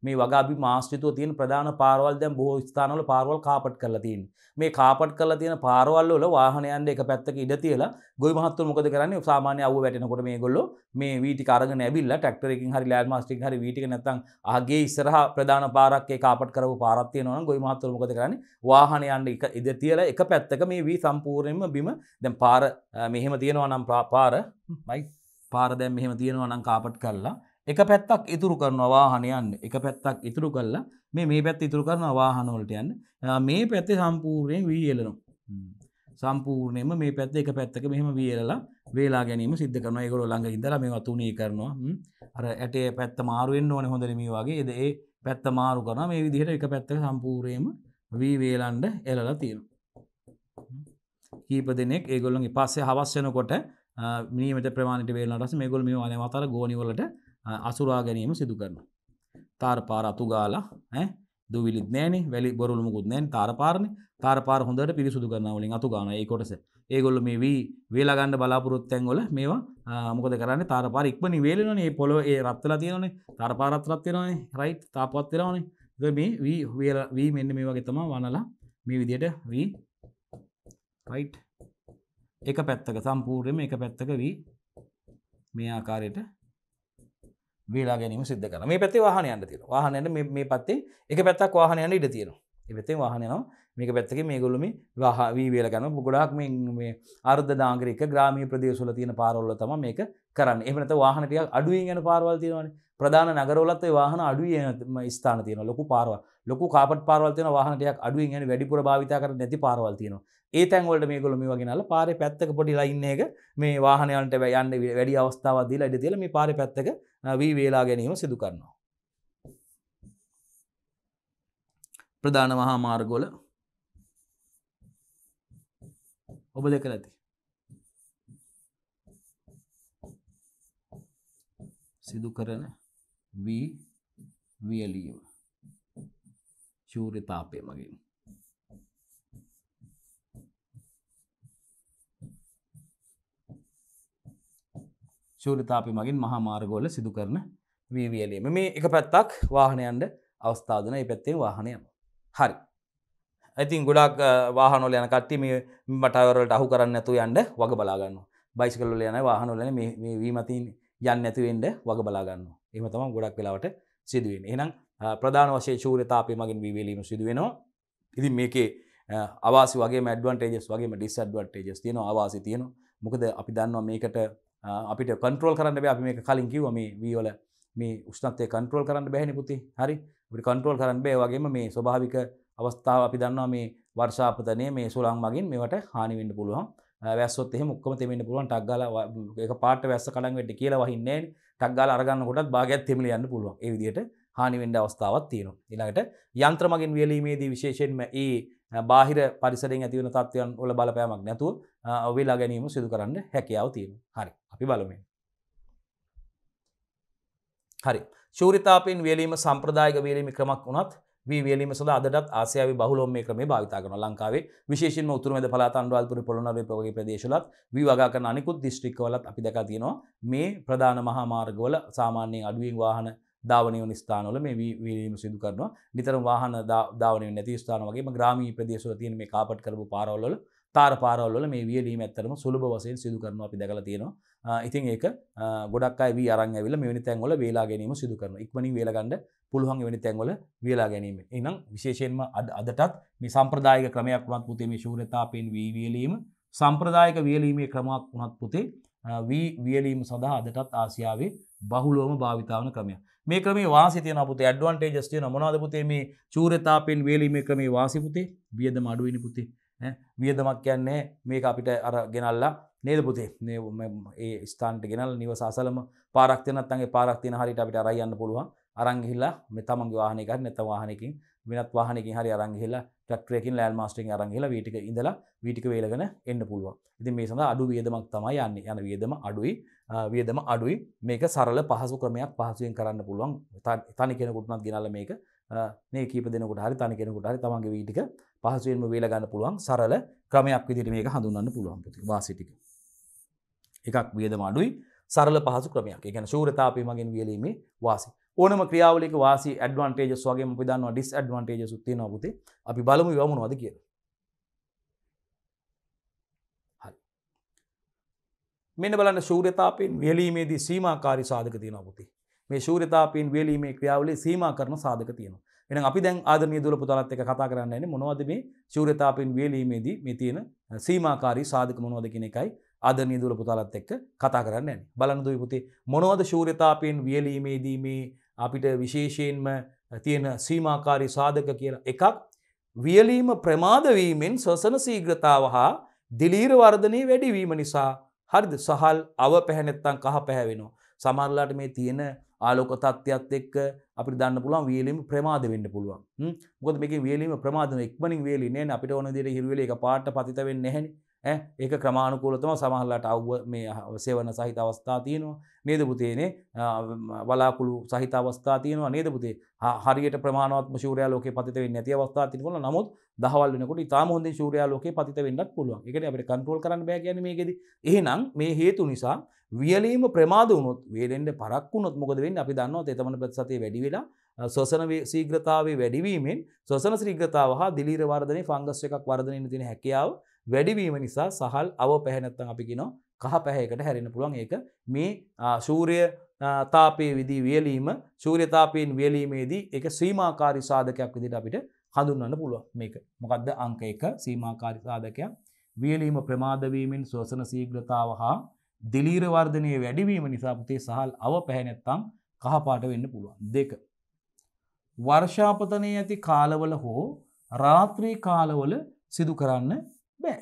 මේ වගබි මාස්්‍රිතුව තියන් ප්‍රධාන පාරවල් දැම් බොහෝ ස්ථානල පාරවල් කාපට් කරලතින් මේ කාපට් කරල තියෙන පාරවල්ල වාහනයන්ට එක පැත්තක ඉඩ තියලා ගොයි මහත්තු මොකද කරන්න සාමානය අව වැටනකොට මේ ගොල්ල මේ වීටි කාරග නැබිල්ල ටක්ටරකින් හරි ලෑඩ මස්ටික් හරි විටික නැතන් ආගේ ඉස්සරහ ප්‍රධාන පාරක්ේ කාපට කරපු පාරත්තිය නොන ගොයි මහත්තුර මොකද කරන්න වාහනයන්ට එක ඉඩ තියලා එක පැත්තක මේ වී සම්පූර්ණයම බිම දැන් පාර මෙහෙම තියෙනවා නම් පාර මයි පාර දැම් මෙහෙම තියෙනවා නම් කාපට් කරලා එක පැත්තක් ඉතුරු කරන අවාහනයන්න එක පැත්තක් ඉතුරු කරලා මේ මේ පැත් ඉතුරු කරන අවාහනවලට යන්න මේ පැත්තේ සම්පූර්ණයෙන් වී එලනු සම්පූර්ණයම මේ පැත්ත එක පැත්තක මෙහම වියලලා වේලා ගැනීම සිද්ධ කරන එකගොල ළඟ ඉදර මේ වතුනී කරනවා අර ඇටේ පැත්ත මාරුවෙන් ඕන හොඳර මේ වගේ එද ඒ පැත්ත මාරු කරන මේ විදිහට එක පැත්ත සම්පූර්යම වී වේලන්ඩ එලලා තියෙන කීප දෙනෙක් ඒගොල්ලන් පස්සේ හවස්යනකොට මීමට ප්‍රමාණට වේලනටස මේගොල් මේ අන අතර ගෝනිවලට අසුරා ගැනීම සිදු කරන. තාර පාර අතුගාලා දුවිලි නෑන වැලි බොරුලමුකුත් නෑන් තාර පාරණ තාර පාර හොඳට පිරිසුදු කරනවලින් අතු ගාන ඒ කොටස ඒගොල්ල මේ වී වේලාගන්න බලාපොරොත්තැන්ගොල මේවා මොකද කරන්න තාර පාර ඉක්මනි වේලනේ ඒ පොලො ඒ රත්තල තියනේ තාර පාරත්රත්තිරනේ රයිට් තාපත්තිරවනේ මේ වී වී මෙන්න මේ වගේ තමා වනලා මේ විදියට වී රයිට් එක පැත්තක සම්පූර්යම එක පැත්තක වී මේ ආකාරයට වේලා ගැනීම සිද්ධ කර මේ පැති වාහනයන්න තියෙන වාහනයට මේ පත්තේ එක පැත්තක් වාහනයන්න ඉඩ තියෙනවා එපතේ වාහනයනවා මේක පැත්තක මේ ගොලුම වහවී වේල ගැන ගොඩක් මේ අර්ධ දාංගරික ග්‍රාමී ප්‍රදේශවල තියෙන පාරොල්ල තම මේක කරන්න එමනත වාහනටයක් අඩුවෙන් ගැන පාරවල් තියෙනවන ප්‍රධාන නගරවලත් වාහන අඩුවෙන් ස්ථාන තියෙන ලොකු පාරව ලොකු කාපට පාරවල් තියෙන වාහනටයක් අඩුවෙන් ගැන වැඩිපුර භාවිතා කර නැති පාරවල් තියෙනවා ඒ තැන්වලට මේකොල මේ වගෙනල පාරි පැත්තක පොඩිලා ඉන්න එක මේ වාහනයන්ට යන්න වැඩි අවස්ථාවදීලා ඉඩ තියල මේ පාරි පැත්තක වී වේලා ගැනීම සිදු කරනවා. ප්‍රධාන මහා මාර්ගොල ඔබ දෙක නැති. සිදු කරන වී වියලීම ශූරිතාපය මගින්. ශූලතාපය මගින් මහා මාර්ගෝල සිදු කරන වීවියලීම මේ එක පැත්තක් වාහනයන්ට අවස්ථාදන ඒ පැත්තේ වාහනය හරි ඇතින් ගොඩක් වාහනොල යන කට්ටි මේ මටවරට අහු කරන්න ඇතු යන්ඩ වග බලාගන්න බයිසිකල්ල යන වාහනොලන මේ වීමතින් යන්න ඇතිවෙන්ඩ වග බලාගන්න එම තම ගොඩක් වෙලාවට සිදුවෙන් එනම් ප්‍රධාන වශය චූරතාපය මගින් වීවලීම සිදුවෙනවා ඉතින් මේකේ අවාසි වගේ මඩවන්ටේජස් වගේ ඩිස්ඩවටේජස් තියෙන අවාසි තියෙන මොකද අපි දන්නවා මේකට අපිට කන්ට්‍රෝල් කරන්න අපි මේ කලින් කිව මේ වීවල මේ උෂ්නත්තය කන්ට්‍රෝල් කරන්න බැහනි පුති හරි පි කන්ට්‍රෝල් කරන්න බෑ වගේම මේ ස්වභාවික අවස්ථාව අපි දන්නවා මේ වර්ෂාපතනය මේ සුලං මගින් මේට හානිවෙන්න පුළුවන් වැස්සොත් එහෙ මුක්කම තෙමෙන්න පුළුවන් ටක්ගල එක පාට වැස්ස කඩන් වෙට කියලා වහින්නේ ටක්ගල අරගන්න කොටත් භාගයක් තෙමිලියන්න පුළුවන් ඒ විදියට හානිවෙන්ඩ අවස්ථාවත් තියෙනවා. ඉළඟට යන්ත්‍රමගින් වියලීමේදී විශේෂෙන්ම ඒ බාහිර පරිසරෙන් ඇතිවන තත්ත්වයන් වල බලපෑමක් නැතුව වෙලා ගැනීම සිදු කරන්න හැකියාව තියෙන හරි අපි බලමින් හරි ශූරිතාපයෙන් වේලීම සම්ප්‍රදායක වේලීම ක්‍රමක් වුණත් වේලීම සඳ අදටත් ආසියාව බහුලොම් මේ ක්‍රමේ භාවිතා කරන ලංකාවේ විශේෂෙන් උතුරුමැද පළාත අනුරාධපුර පොළොන්නරුවේ වගේ ප්‍රදේශවලත් විවගා කරන අනිකුත් දිස්ත්‍රික්කවලත් අපි දැකලා තියෙනවා මේ ප්‍රධාන මහා මාර්ගවල සාමාන්‍යයෙන් අඩුවෙන් වාහන ධාවනයන ස්ථානවල මේ වීරීම සිදු කරනවා නිතරම වාහන ධාවනය නැති ස්ථාන වගේම ග්‍රාමී ප්‍රදේශවල තියෙන මේ කාපට් කරපු පාරවල්වල තාර පාරවල්වල මේ වියලීම ඇත්තරම සුලභ වශයෙන් සිදු කරනවා අපි දැකලා තියෙනවා ඉතින් ඒක ගොඩක් අය වී අරන් ඇවිල්ලා මෙවැනි තැන්වල වේලා ගැනීම සිදු කරනවා ඉක්මනින් වේලා ගන්න පුළුවන් වෙනි තැන්වල වේලා ගැනීම. එහෙනම් විශේෂයෙන්ම අදටත් මේ සම්ප්‍රදායික ක්‍රමයක් වුණත් පුතේ මේ ශූරතාපෙන් වී වියලීම සම්ප්‍රදායික වියලීමේ ක්‍රමයක් වුණත් පුතේ වී වියලීම සඳහා අදටත් ආසියාවේ බහුලෝම භාවිතාවන ක්‍රමයක්. මේක මේ වාසිතයන පුතේ ඇඩ්වන්ටේජස් තියෙන මොනවද පුතේ මේ චූරතාපෙන් වේලීම එක මේ වාසි පුතේ වියදම අඩු වෙන පුතේ ඈ වියදමක් කියන්නේ මේක අපිට අර ගෙනල්ලා නේද පුතේ ඒ ස්ථාන්ට ගෙනල් නිවසාසලම පාරක් තියෙනත් අගේ පාරක් තියෙන හරියට අපිට අරන් යන්න පුළුවන් අරන් ගිහිල්ලා මේ තමන්ගේ වාහනයක හරි නැත්නම් වාහනයකින් වෙනත් වාහනකින් හරි අරන් ගිහිල්ලා ට්‍රැක්ටරයකින් ලෑන්ඩ් මාස්ටරකින් අරන් ගිහිල්ලා වීටික ඉඳලා වීටික වේලගෙන එන්න පුළුවන්. ඉතින් මේ සඳහා අඩු වියදමක් තමයි යන්නේ. යන වියදම අඩුයි. වියදම අඩුයි මේක සරල පහසු ක්‍රමයක් පහසුවෙන් කරන්න පුළුවන් තනි කෙනකුටනත් ගෙනල මේක මේ කීප දෙනකට හරි තනි කෙනකුට හරි තමන්ගේ වීටික පහසුවෙන්ම වේලගන්න පුළුවන් සරල ක්‍රමයක් විදිට මේක හඳුන්න පුළුවන් වාසිටික එකක් වියදම අඩුයි සරල පහසු ක්‍රමයක් ගැන ශූරතාපය මගෙන් වියලීමේ වාසි ඕනම ක්‍රියාවලක වාසි ඩවන්ටේජස් වගේ පිදන්න ඩිස් ඩවන්ටේජ සුත්තිය නොපුතේ අපි බලමු යමුණවාද කියලා මෙන්න බලන්න ශූරතාපයෙන් වේලීමේදී සීමාකාරී සාධක තියෙනවා පුතේ. මේ ශූරතාපයෙන් වේලීමේ ක්‍රියාවලිය සීමා කරන සාධක තියෙනවා. එහෙනම් අපි දැන් ආදරණීය දුල පුතාලත් එක්ක කතා කරන්න යන්නේ මොනවද මේ ශූරතාපයෙන් වේලීමේදී මේ තියෙන සීමාකාරී සාධක මොනවද කියන එකයි ආදරණීය දුල පුතාලත් එක්ක කතා කරන්න යන්නේ. බලන්න දුයි පුතේ මොනවද ශූරතාපයෙන් වේලීමේදී මේ අපිට විශේෂයෙන්ම තියෙන සීමාකාරී සාධක කියලා එකක් වියලීම ප්‍රමාදවීමෙන් ස්වසන සීග්‍රතාව හා දිලීර වර්ධනය වැඩිවීම නිසා හරිද සහල් අව පැහැනෙත්තන් කහ පැහැවෙනවා. සමරලාට මේ තියෙන ආලෝක තත්ත්වයක් එක්ක අපිට දන්න පුළුවන් වේලීම ප්‍රමාද වෙන්න පුළුවන්. මොකද මේකේ වේලීම ප්‍රමාදන ඉක්මනින් වේලී නෑනේ අපිට ඕන විදිහට හිරු වෙලේ එක පාට පතිත වෙන්නේ නැහැනේ. ඒක ක්‍රමාණුකූලතම සමහල්ලට අව්ව මේ සේවන සහිත අවස්ථා තියෙනවා නේදපුතේනේ වලාකුළු සහිත අවස්ථා තියෙනවා නේදපුතේ හරියට ප්‍රමාණවත් ශූරයා ලෝක පතිත වෙන්න ඇති අවස්ථා තිනකොට නමුත් දහවල් වෙනකොට ඉතාම හොඳින් ශූරයා ලෝකේ පතිත වෙන්නත් පුළුවන්. ඒකට අපිට කන්ට්‍රෝල් කරන්න බෑ කියන්නේ මේකෙදි. එහෙනම් මේ හේතු නිසා වියලීම ප්‍රමාද වුණොත් වේලෙන්ට පරක් වුණොත් මොකද වෙන්නේ? අපි දන්නවා තෙතමන ප්‍රතිශතය වැඩි වෙලා ස්වසන ශීඝ්‍රතාවේ වැඩිවීමෙන් ස්වසන ශීඝ්‍රතාව හා දිලීර වර්ධනයේ ෆංගස් එකක් වර්ධනය වෙන තියෙන හැකියාව වැඩිවීම නිසා සහල් අව පැහැනැත්තන් අපිකිනො කහ පැහැකට හැරෙන පුළුවන් ඒක මේ සූරය තාපය විදිී වියලීම සූර්යතාපයෙන් වියලීමේදී එක ශ්‍රීමාකාරි සාධකයක් විදිට අපිට හඳුන්වන්න පුළුව මේක මොකක්ද අංක එක සීමාකාරි සාධකයක් වියලීම ප්‍රමාදවීමෙන් සෝසන සීග්‍රතාව හා දිලීරවර්ධනය වැඩිවීම නිසා පුතේ සහල් අව පැහැනැත්තම් කහපාට වෙන්න පුළුවන් දෙක. වර්ෂාපතනය ඇති කාලවල හෝ රාත්‍රී කාලවල සිදු කරන්න බෑ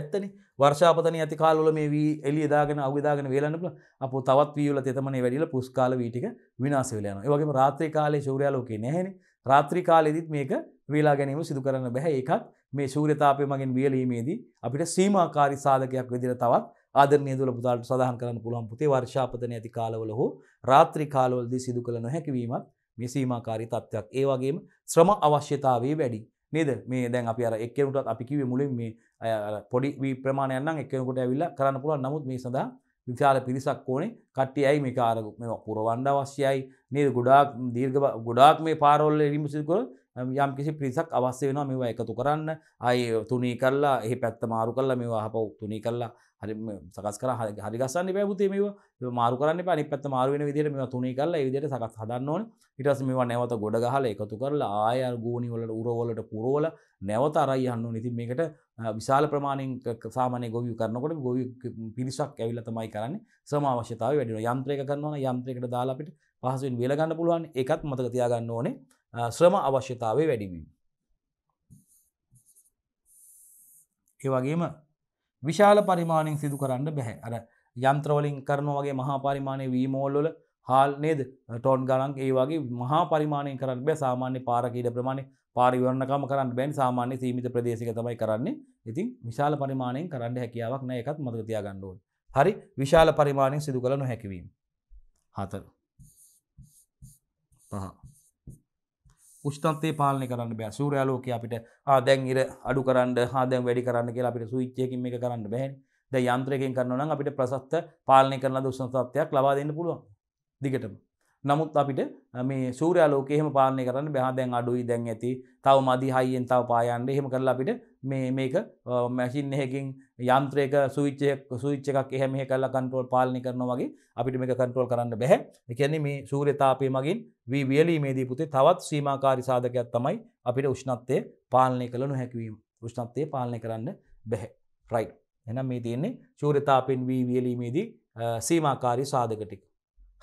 ඇත්තන වර්ෂාපතන ඇති කාලල මේ වී එලි දාගෙන අවවිදාගෙන වේලන්නල අප තවත් වීල තෙතමන වැඩිල පුස්කාල වීටික විනාස වෙලයන වගේ රාත්‍රී කාලේ ශෞරයාලෝකේ නැහැන රාත්‍රී කාලෙදිත් මේක වේලා ගැනීම සිදු කරන්න බැහැ එකත් මේ ශූරතාපය මගින් වියලීමේදී අපිට සීමමාකාරි සාධකයක් විදිර තවත් ආදරනය දුල පුදාට සඳහන් කරන්න පුළුවන් පුතේ වර්ෂාපතන ඇති කාලවල හෝ රාත්‍රී කාලවලදී සිදු කළ නොහැකිවීමත් මේ සීමමාකාරි තත්ත්වයක් ඒවගේම ශ්‍රම අවශ්‍යතාවේ වැඩි නේද මේ දැන් අපි අර එක්කෙනුටත් අපි කිව්වේ මුලින් මේ පොඩි ප්‍රමාණයක් නම් එක්කෙනෙකුට ඇවිල්ලා කරන්න පුළුවන් නමුත් මේ සඳහා විශාල පිරිසක් ඕනේ කට්ටියයි මේ කාරක මේ පුරවන්න අවශ්‍යයි නේද ගොඩාක් දීර්ඝ ගොඩාක් මේ පාරවල් රිමුසිල් කරලා යම් කිසි පිරිසක් අවශ්‍ය වෙනවා මෙවා එකතු කරන්න අය තුනී කල්ලා එහි පැත්ත මාරු කල්ලා මෙවා හපව් තුනී කල්ලා හරි සකස් කර හරි ගස්සන්න පැපුතේ මේ මාරු කරන්න පනි පැත් මාරුවෙන විදිර මෙවා තුනී කල්ලා විදිර සකස් හදන්න ඕන ඉටස් මෙවා නැවත ගොඩ ගහල එකතු කරලා ආය ගෝනිවලට උරවලට පුරෝල නැවත අරයි යන්න නිති මේකට විශාල ප්‍රමාණෙන් සාමනය ගොවිය කරනකොට ගොවි පිරිසක් ඇවිල්ල තමයි කරන්න සමාවශ්‍යතාව වැඩෙන යන්ත්‍රයක කරනවා යන්ත්‍රයකට දාලාපිට පහසුවෙන් වෙලගන්න පුළුවන් එකත් මතක තියාගන්න ඕනේ ශ්‍රම අවශ්‍යතාවේ වැඩිවීම. ඒවගේම විශාල පරිමාණින් සිදු කරන්න බැහැ අර යන්ත්‍රවලින් කරන වගේ මහා පරිමාණය වීමෝල්ලොල හාල් නේද ටෝන් ගලන් ඒ වගේ මහා පරිමාණයෙන් කරන්න බෑ සාමාන්‍ය පාරකීට ප්‍රමාණය පාරිවරණකම කරන්න බැන් සාමාන්‍ය සීමිත ප්‍රදේශක තමයි කරන්නේ ඉතින් විශාල පරිමාණයෙන් කරන්න හැකියාවක් නෑ එකත් මතකතියා ගණ්ඩුවන් හරි විශාල පරිමාණයෙන් සිදු කළ නොහැකිවීම හතර පහ උෂ්තන්තේ පාලනය කරන්න බෑ සූරයාලෝක අපිට ආදැන් ඉර අඩු කරන්න හාදැන් වැඩි කරන්න කියලා අපිට සුවිච්චයකින් මේ කරන්න බැහැ ද යන්ත්‍රයකින් කරන්න නම් අපිට ප්‍රසත්ත පාලනය කරන දුෂ්ණතත්වයක් ලබා දෙන්න පුළුවන් දිගටම. නමුත් අපිට මේ සූරයාලෝක එහෙම පාලනය කරන්න බැහ දැන් අඩුයි දැන් ඇති තව මදි හයියෙන් තව පායන්න එහෙම කරලා අපිට මේ මේක මැසින් එහෙකින් යන්ත්‍රයක සුවිච්චය සුවිච්ච එකක් එහෙම කල්ල කන්ට්‍රෝල් පාලනි කරන වගේ අපිට මේක කන්ට්‍රෝල් කරන්න බැහැ එකන්නේ මේ සූරතාපය මගින් වී වියලීමේදී පුතේ තවත් සීමකාරි සාධකයක් තමයි අපිට උෂ්ණත්තය පාලනය කළ නොහැකිවීම උෂ්ණත්තය පාලනය කරන්න බැහැ රයි් එනම් මේ තියන්නේ සූරතාපෙන් වී වියලීමේදී සීමකාරි සාධකටික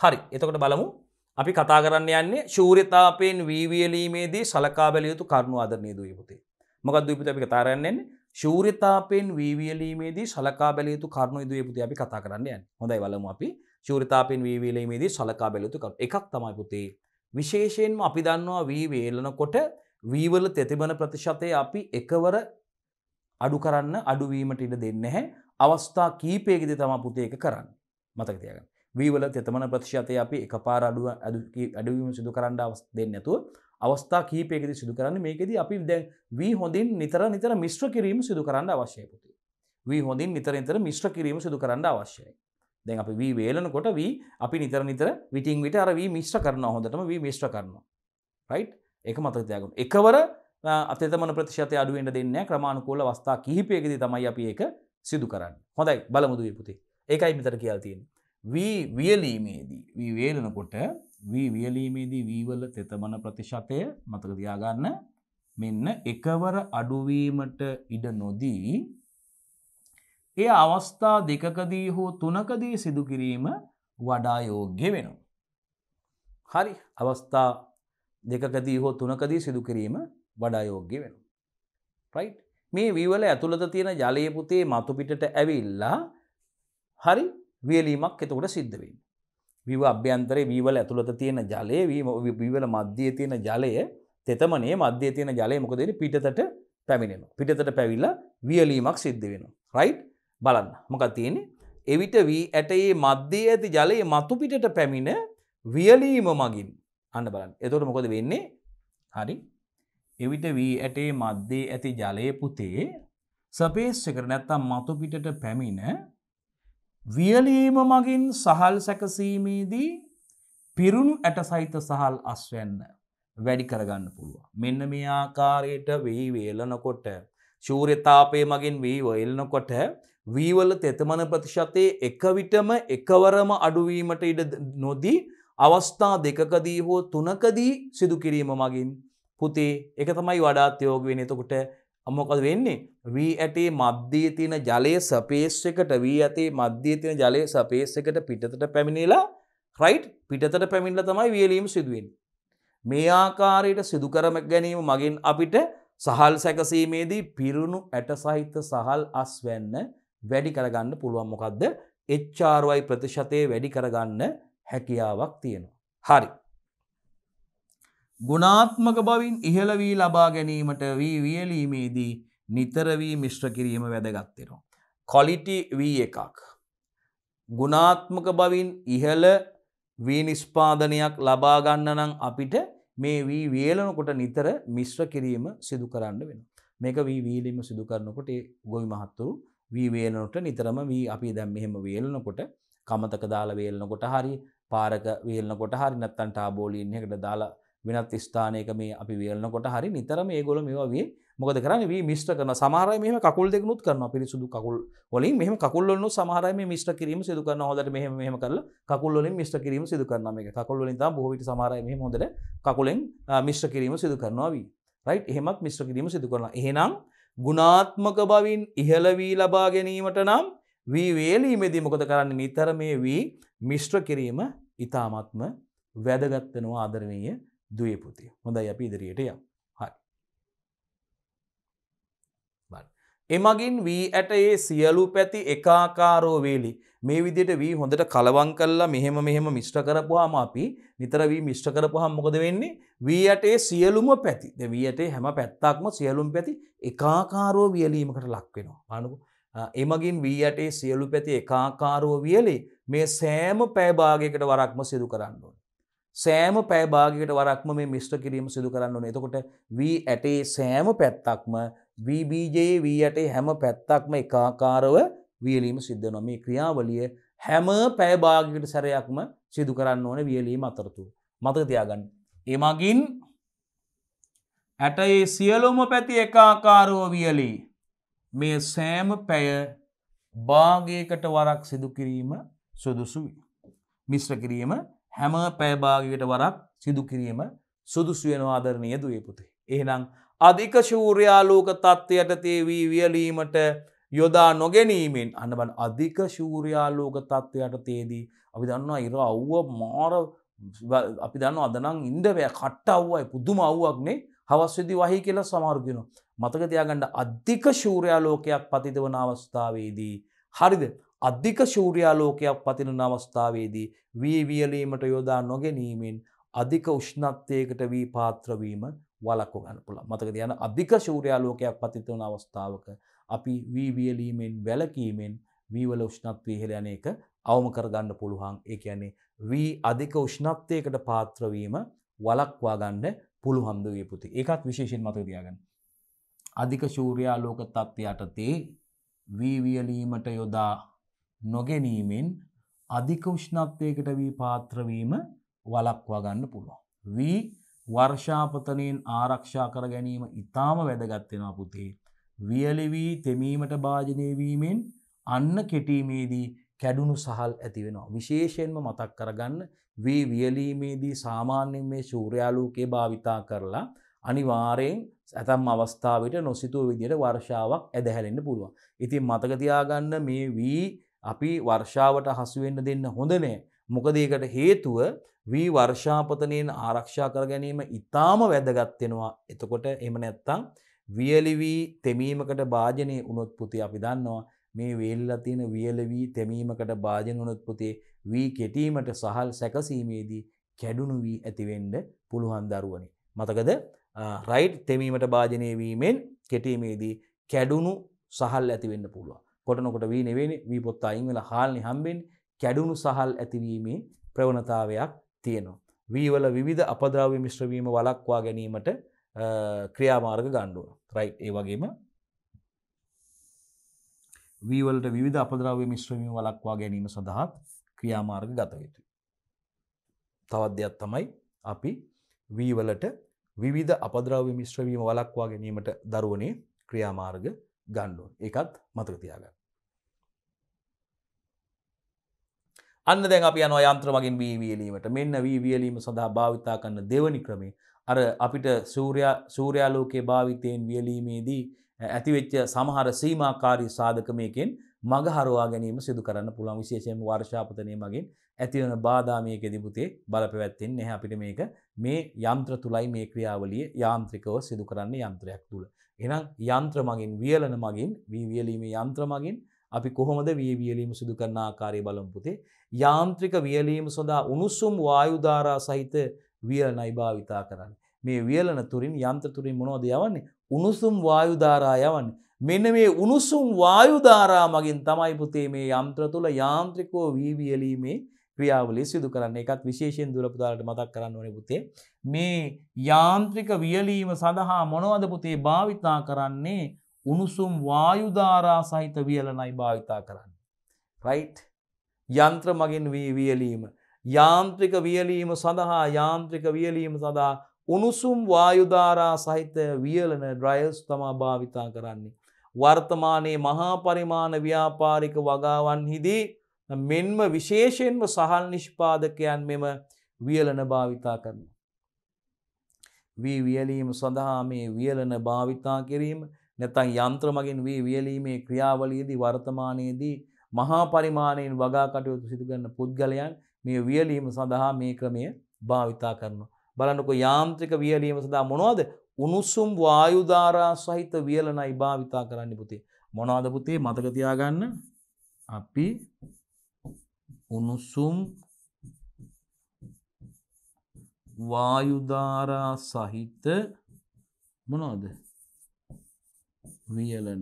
හරි එතකොට බලමු අපි කතා කරන්න යන්නේ ශූරතාපයෙන් වීවියලීමේදී සලකා බැලියයුතු කරුණු ආදරනය දුවපුතේ මොකක් දීපිත අපි කතාරන්නේ ශූරිතාපයෙන් වීවියලීමේදී සලකා බැලයුතු කරුණු ඉදිරිපුති අපි කතා කරන්න යන්නේ. හොඳයි බලමු අපි. ශූරිතාපයෙන් වීවියලීමේදී සලකා බැලයුතු කරුණු එකක් තමයි පුතේ. විශේෂයෙන්ම අපි දන්නවා වී වේලනකොට වී වල තෙතිබන ප්‍රතිශතය අපි එකවර අඩු කරන්න අඩුවීමට ඉඩ දෙන්නේ නැහැ. අවස්ථා කීපයකදී තමයි පුතේ ඒක කරන්නේ. මතක තියාගන්න. වීවල තෙතමන ප්‍රතිශතය අපි එක පාර අඩුව අඩුවීම සිදු කරන්න අවස් දෙන්නඇතුව අවස්ථා කීපයකෙද සිදු කරන්න මේකෙද අපි දැ වී හොඳින් නිතර නිතර මිශ්‍ර කිරීම සිදු කරන්න අවශ්‍යයපුති. වී හොඳින් නිතර නිතර මිශ්‍ර කිරීම සිදු කරන්න අවශ්‍යයි. දැන් අපි වී වේලනකොට වී අපි නිතර නිතර විටින් විට අර වී මිශ්‍ර කරන හොඳටම වී මිශ්‍ර කරනවා. රයි් එක මතතයකුම් එකවර අතතමන ප්‍රතිශතය අඩුවෙන්ට දෙන්න ක්‍රමාණකූල අවස්ථා කිහිපයකෙද තමයි අපි ඒක සිදු කරන්න හොඳයි බලමුද විපුති ඒකයි මිතර කියල්තින්. වී වියලීමේදී වී වේලනකොට වී වියලීමේදී වීවල තෙතමන ප්‍රතිශතය මතක තියාගන්න මෙන්න එකවර අඩුවීමට ඉඩ නොදී ඒ අවස්ථා දෙකකදී හෝ තුනකදී සිදුකිරීම වඩා යෝග්‍ය වෙනවා. හරි අවස්ථා දෙකකදී හෝ තුනකදී සිදුකිරීම වඩා යෝග්‍ය වෙනවා. රයිට් මේ වීවල ඇතුළත තියෙන ජලය පුතේ මතුපිටට ඇවිල්ලා හරි වියලීමක් එතකොට සිද්ධ වෙන්නේ. විව අභ්‍යන්තරේ වීවල ඇතුළත තියෙන ජලය වීවල මධ්‍යය තියෙන ජලය තෙතමනේ මධ්‍යය තියෙන ජලය මොකද පිටතට පැමිණෙන. පිටතට පැවිල්ල වියලීමක් සිද්ධ වෙන. රයිට් බලන්න මොකක් තියෙන්නේ එවිට වී ඇටයේ මධ්‍යයේ ඇති ජලයේ මතු පිටට පැමිණ වියලීම මගින් අන්න බලන්න. එතකොට මොකද වෙන්නේ? හරි. එවිට වී ඇටේ මධ්‍යයේ ඇති ජලයේ පුතේ සපේස් එකට නැත්තම් මතු පිටට පැමිණ වියලීම මගින් සහල් සැකසීමේදී පිරුණු ඇට සහිත සහල් අස්වැන්න වැඩි කරගන්න පුළුවන්. මෙන්න මේ ආකාරයට වෙහි වේලනකොට ශූරතාපය මගින් වීව එල්නකොට වීවල තෙතමන ප්‍රතිශතයේ එකවිටම එකවරම අඩුවීමට ඉඩ නොදී අවස්ථා දෙකකදී හෝ තුනකදී සිදුකිරීම මගින් පුතේ එක තමයි වඩාත් යෝග වෙන එතකොට අමොකද වෙන්නේ වී ඇටේ මධ්‍යයේ තියෙන ජලයේ සපේස් එකට වී ඇටේ මධ්‍යයේ තියෙන ජලයේ සපේස් එකට පිටතට පැමිණිලා රයිට් පිටතට පැමිණලා තමයි වියලීම සිදු වෙන්නේ. මේ ආකාරයට සිදු කරම ගැනීම මගින් අපිට සහල් සැකසීමේදී පිරුණු ඇට සහිත සහල් අස්වැන්න වැඩි කරගන්න පුළුවන් මොකද්ද? HRY ප්‍රතිශතය වැඩි කරගන්න හැකියාවක් තියෙනවා. හරි. ගුණාත්මක බවින් ඉහළ වී ලබා ගැනීමට වී වියලීමේදී නිතර වී මිශ්‍ර කිරීම වැදගත් වෙනවා. ක්වොලිටි V එකක්. ගුණාත්මක බවින් ඉහළ වී නිෂ්පාදනයක් ලබා ගන්න නම් අපිට මේ වී වියලනකොට නිතර මිශ්‍ර කිරීම සිදු කරන්න වෙනවා. මේක වී වීලීම සිදු කරනකොට ඒ ගොවි මහත්තුරු වී වේලනට නිතරම වී අපි දැන් මෙහෙම වේලනකොට කමතක දාලා වේලනකොට හරි පාරක වේලනකොට හරි නැත්නම් ටාබෝලින් එකකට දාලා වෙනත් ස්ථානයක මේ අපි වේලනකොට හරි නිතරම ඒගොල මේවා වේ මොකද කරන්න වී මිෂ්ට කරන සමහරය මෙහම කකුල් දෙකුත් කරන පිරිසුදු කකුල් වලින් මෙහම කකුල්ලොන්න සමහරය මිෂ්ට කිරීම සිදු කරන හොදට මෙහම මෙහම කරල කකුල්ලින් මිෂ්ට කිරීම සිදු කරන එක කකුල්ලින් තා බොවිට සමරය මෙ හොදට කකුලෙන් මිෂ්ට කිරීම සිදු කරනවා වී රයි් එහෙමත් මිෂ්ට කිරීම සිදු කරන එහෙනම් ගුණාත්මක බවින් ඉහලවී ලබා ගැනීමට නම් වී වේලීමේදී මොකද කරන්න නිතර මේ වී මිෂ්ට්‍ර කිරීම ඉතාමත්ම වැදගත්තනවා ආදරණීය දුවේ පුතේ හොඳයි අපි ඉදිරියට යම් හරි එමගින් වී ඇට ඒ සියලු පැති එකාකාරෝ වේලි මේ විදියට වී හොඳට කලවං කල්ලා මෙහෙම මෙහෙම මිෂ්ට කරපුහාම අපි නිතර වී මිෂ්ට කරපුහම් මොකද වෙන්නේ වී ඇටේ සියලුම පැති ද වී ඇටේ හැම පැත්තක්ම සියලුම් පැති එකාකාරෝ වියලීමකට ලක්වෙනවා අනුකු එමගින් වී ඇටේ සියලු පැති එකාකාරෝ වියලේ මේ සෑම පෑභාගයකට වරක්ම සිදු කරන්න ඕන සෑම පෑභාගකට වරක්ම මේ මිශ්‍ර කිරීම සිදු කරන්න ඕන එතකොට වී ඇටේ සෑම පැත්තක්ම වීබීජයේ වී ඇටේ හැම පැත්තක්ම එකාකාරව වියලීම සිද්ධ නොම මේ ක්‍රියාවලිය හැම පෑභාගකට සැරයක්ම සිදු කරන්න ඕන වියලීම අතරතු. මත තියාගන්න. එමගින් ඇටයේ සියලුම පැති එකාකාරව වියලී මේ සෑම පැය භාගයකට වරක් සිදුකිරීම සුදුසු මිශ්‍ර කිරීම හැම පැබාගයට වරක් සිදු කිරීම සුදුසු වෙන ආදරණය දුවේ පුතේ. එහනම් අධික ශූරයාලෝක තත්ත්වයට තේවී වියලීමට යොදා නොගැනීමෙන් අන්නබන් අධික ශූරයාලෝක තත්ත්වයට තේදී අපි දන්නවා ඉර අව්ව මාර අපි දන්න අදනම් ඉන්දවය කට්ට අව්වයි පුදුම අව්වක්නේ හවස්වෙදි වහි කියලා සමාර්ගෙන. මතක තියාගණ්ඩ අධික ශූරයාලෝකයක් පතිත වන අවස්ථාවේදී. හරිද අධික ශූරයාලෝකයක් පතින අවස්ථාවේදී වීවියලීමට යොදා නොගැනීමෙන් අධික උෂ්ණත්වයකට වී පාත්‍රවීම වලක්කො ගන්න පුළ මතක යන අධික ශූරයාලෝකයක් පතිතවන අවස්ථාවක අපි වීවියලීමෙන් වැලකීමෙන් වීවල උෂ්ණත්වී හෙලයන එක අවම කරගන්න පුළුවන් ඒ කියන්නේ වී අධික උෂ්ණත්වයකට පාත්‍රවීම වලක්වා ගන්න පුළුහන්ද වේපුති ඒකත් විශේෂෙන් මත දයාගන්න. අධික ශූරයාලෝක තත්ත්වයටතේ වීවියලීමට යොදා නොගැනීමෙන් අධික උෂ්ණත්වයකට වී පාත්‍රවීම වලක්වා ගන්න පුළුවන්. වී වර්ෂාපතනයෙන් ආරක්ෂා කර ගැනීම ඉතාම වැදගත්වෙනවා පුතේ. වියලිවී තෙමීමට භාජනයවීමෙන් අන්න කෙටීමේදී කැඩුණු සහල් ඇතිවෙනවා. විශේෂයෙන්ම මතක් කරගන්න වී වියලීමේදී සාමාන්‍යෙන් මේ ශූරයාලූකේ භාවිතා කරලා අනිවාරයෙන් ඇතම් අවස්ථාවට නොසිතුව විදියට වර්ෂාවක් ඇදහැලෙන්න්න පුළුවන්. ඉතින් මතකතියාගන්න මේ වී අපි වර්ෂාවට හසුවෙන්න දෙන්න හොඳනෑ. මොකදකට හේතුව වී වර්ෂාපතනයෙන් ආරක්ෂා කර ගැනීම ඉතාම වැදගත්වෙනවා එතකොට එම නැත්තං වියලිවී තෙමීමකට භාජනය උනොත් පුති අපි දන්නවා මේ වෙල්ලතින වියලවී තෙමීමකට භාජන උනොත් පුතේ වී කෙටීමට සහල් සැකසීමේදී කැඩුණු වී ඇතිවෙන්ඩ පුළුවන් දරුවනි. මතකද රයිට් තෙමීමට භාජනයවීමෙන් කෙටීමේදී කැඩුණු සහල් ඇතිවෙන්න පුළුවන්. කොටනොකොට වී නෙවෙනි වී පොත් අයින් වෙලා හාල්නි හම්බෙන් කැඩුණු සහල් ඇතිවීමේ ප්‍රවණතාවයක් තියෙනවා. වීවල විධ අපද්‍රාව මිශ්‍රවීම වලක්වා ගැනීමට ක්‍රියාමාර්ග ගණ්ඩුව රයි් ඒ වගේම වීවලට විධ අපද්‍රාව මිශ්‍රවීම වලක්වා ගැනීම සඳහාත් ක්‍රියාමාර්ග ගත යුතුයි. තවත් දෙයක් තමයි අපි වීවලට විවිධ අපද්‍රව්‍ය මිශ්‍රවීම වලක්වා ගැනීමට දරුවනේ ක්‍රියාමාර්ග ගණ්ඩුව එකත් මතක තියාගන්න. අන්න දැන් අපි යන යන්ත්‍ර මගින් වීවියලීමට මෙන්න වීවියලීම සඳහා භාවිතා කන්න දෙවනි ක්‍රමේ අර අපිට සූරයාලෝකයේ භාවිතයෙන් වියලීමේදී ඇතිවෙච්ච සමහර සීමමාකාරී සාධකමයකෙන් මගහරවා ගැනීම සිදු කරන්න පුළන් විශේෂයෙන් වර්ෂාපතනය මගින් ඇතිවන බාධාමයක දිබුතේ බලපැවැත්තෙන් එහ අපිට මේක මේ යන්ත්‍ර තුළයි මේ ක්‍රියාවලිය යාන්ත්‍රිකව සිදු කරන්න යන්ත්‍රයක් තුළ එහෙනම් යන්ත්‍ර මගින් වියලන මගින් වී වියලීමේ යන්ත්‍ර මගින් අපි කොහොමද වී වියලීම සිදු කරන ආකාරය බලමු පුතේ. යාන්ත්‍රික වියලීම සඳහා උණුසුම් වායු ධාරා සහිත වියලනයි භාවිතා කරන්නේ. මේ වියලන තුරින් යන්ත්‍ර තුරින් මොනවද යවන්නේ? උණුසුම් වායු ධාරා යවන්නේ. මෙන්න මේ උණුසුම් වායු ධාරා මගින් තමයි පුතේ මේ යන්ත්‍ර තුල යාන්ත්‍රිකව වී වියලීමේ ක්‍රියාවලිය සිදු කරන්න එකත් විශේෂයෙන් දුරපුතාලට මතක් කරන්න ඕනේ පුතේ මේ යාන්ත්‍රික වියලීම සඳහා මොනවද පුතේ භාවිතා කරන්නේ උණුසුම් වායු ධාරා සහිත වියලනයි භාවිතා කරන්නේ right යන්ත්‍ර මගින් වියලීම යාන්ත්‍රික වියලීම සඳහා යාන්ත්‍රික වියලීම සඳහා උණුසුම් වායු ධාරා සහිත වියලන ඩ්‍රයර්ස් තමා භාවිතා කරන්නේ වර්තමානයේ මහා පරිමාණ ව්‍යාපාරික වගාවන්හිදී මෙන්ම විශේෂයෙන්ම සහල් නිෂ්පාදකයන් මෙම වියලන භාවිතා කරන. වී වියලීම සඳහා මේ වියලන භාවිතා කිරීම නැතන් යන්ත්‍රමගින් වී වියලීමේ ක්‍රියාවලයේදී වර්තමානයේදී මහා පරිමාණයෙන් වගා කටයුතු සිදුගන්න පුද්ගලයන් මේ වියලීම සඳහා මේ ක්‍රමය භාවිතා කරනවා. බලන්නකො යාන්ත්‍රික වියලීම සඳහා මොනවද උණුසුම් වායුධාරා සහිත වියලනයි භාවිතා කරන්න පුතේ. මොනවාද පුතේ මතක තියාගන්න අපි උණුසුම් වායුධාරා සහිත මොනෝද වියලන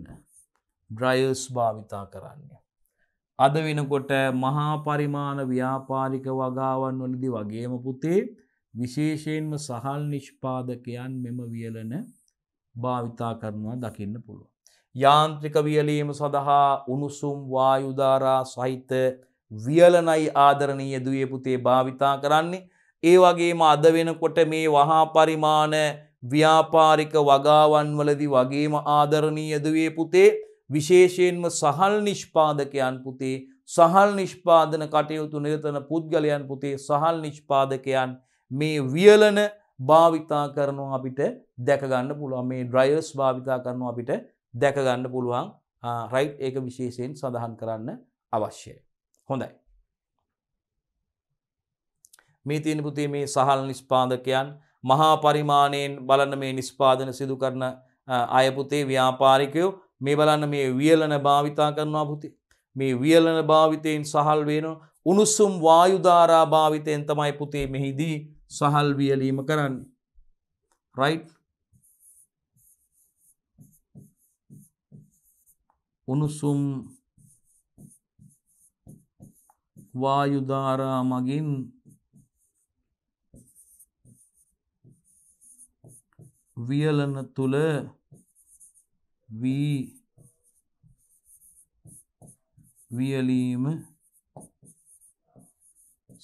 ඩ්‍රයර්ස් භාවිතා කරන්න. අද වෙනකොට මහා පරිමාණ ව්‍යාපාරික වගාවන් වනදි වගේම පුතේ විශේෂයෙන්ම සහල් නිෂ්පාදකයන් මෙම වියලන භාවිතා කරනවා දකින්න පුළුව. යාන්ත්‍රික වියලීම සඳහා උණුසුම් වායුධාරා සහිත වියලනයි ආදරණීය දුවේ පුතේ භාවිතා කරන්නේ ඒ වගේම අද වෙනකොට මේ වහා පරිමාණ ව්‍යාපාරික වගාවන් වලදී වගේම ආදරණීය දුවේ පුතේ විශේෂයෙන්ම සහල් නිෂ්පාදකයන් පුතේ සහල් නිෂ්පාදන කටයුතු නිරතන පුද්ගලයන් පුතේ සහල් නිෂ්පාදකයන් මේ වියලන භාවිතා කරනවා අපිට දැකගන්න පුළුවන් මේ ඩ්‍රයිවර්ස් භාවිතා කරනවා අපිට දැකගන්න පුළුවන් රයිට් ඒක විශේෂයෙන් සඳහන් කරන්න අවශ්‍යය හොඳයි. මේ තියෙන පුතේ මේ සහල් නිෂ්පාදකයන් මහා පරිමාණයෙන් බලන්න මේ නිෂ්පාදන සිදු කරන අය පුතේ ව්‍යාපාරිකයෝ මේ බලන්න මේ වියලන භාවිතා කරනවා පුතේ. මේ වියලන භාවිතයෙන් සහල් වෙනවා උණුසුම් වායුධාරා භාවිතයෙන් තමයි පුතේ මෙහිදී සහල් වියලීම කරන්න. රයි් උණුසුම් වායුධාරා මගින් වියලන තුළ වී වියලීම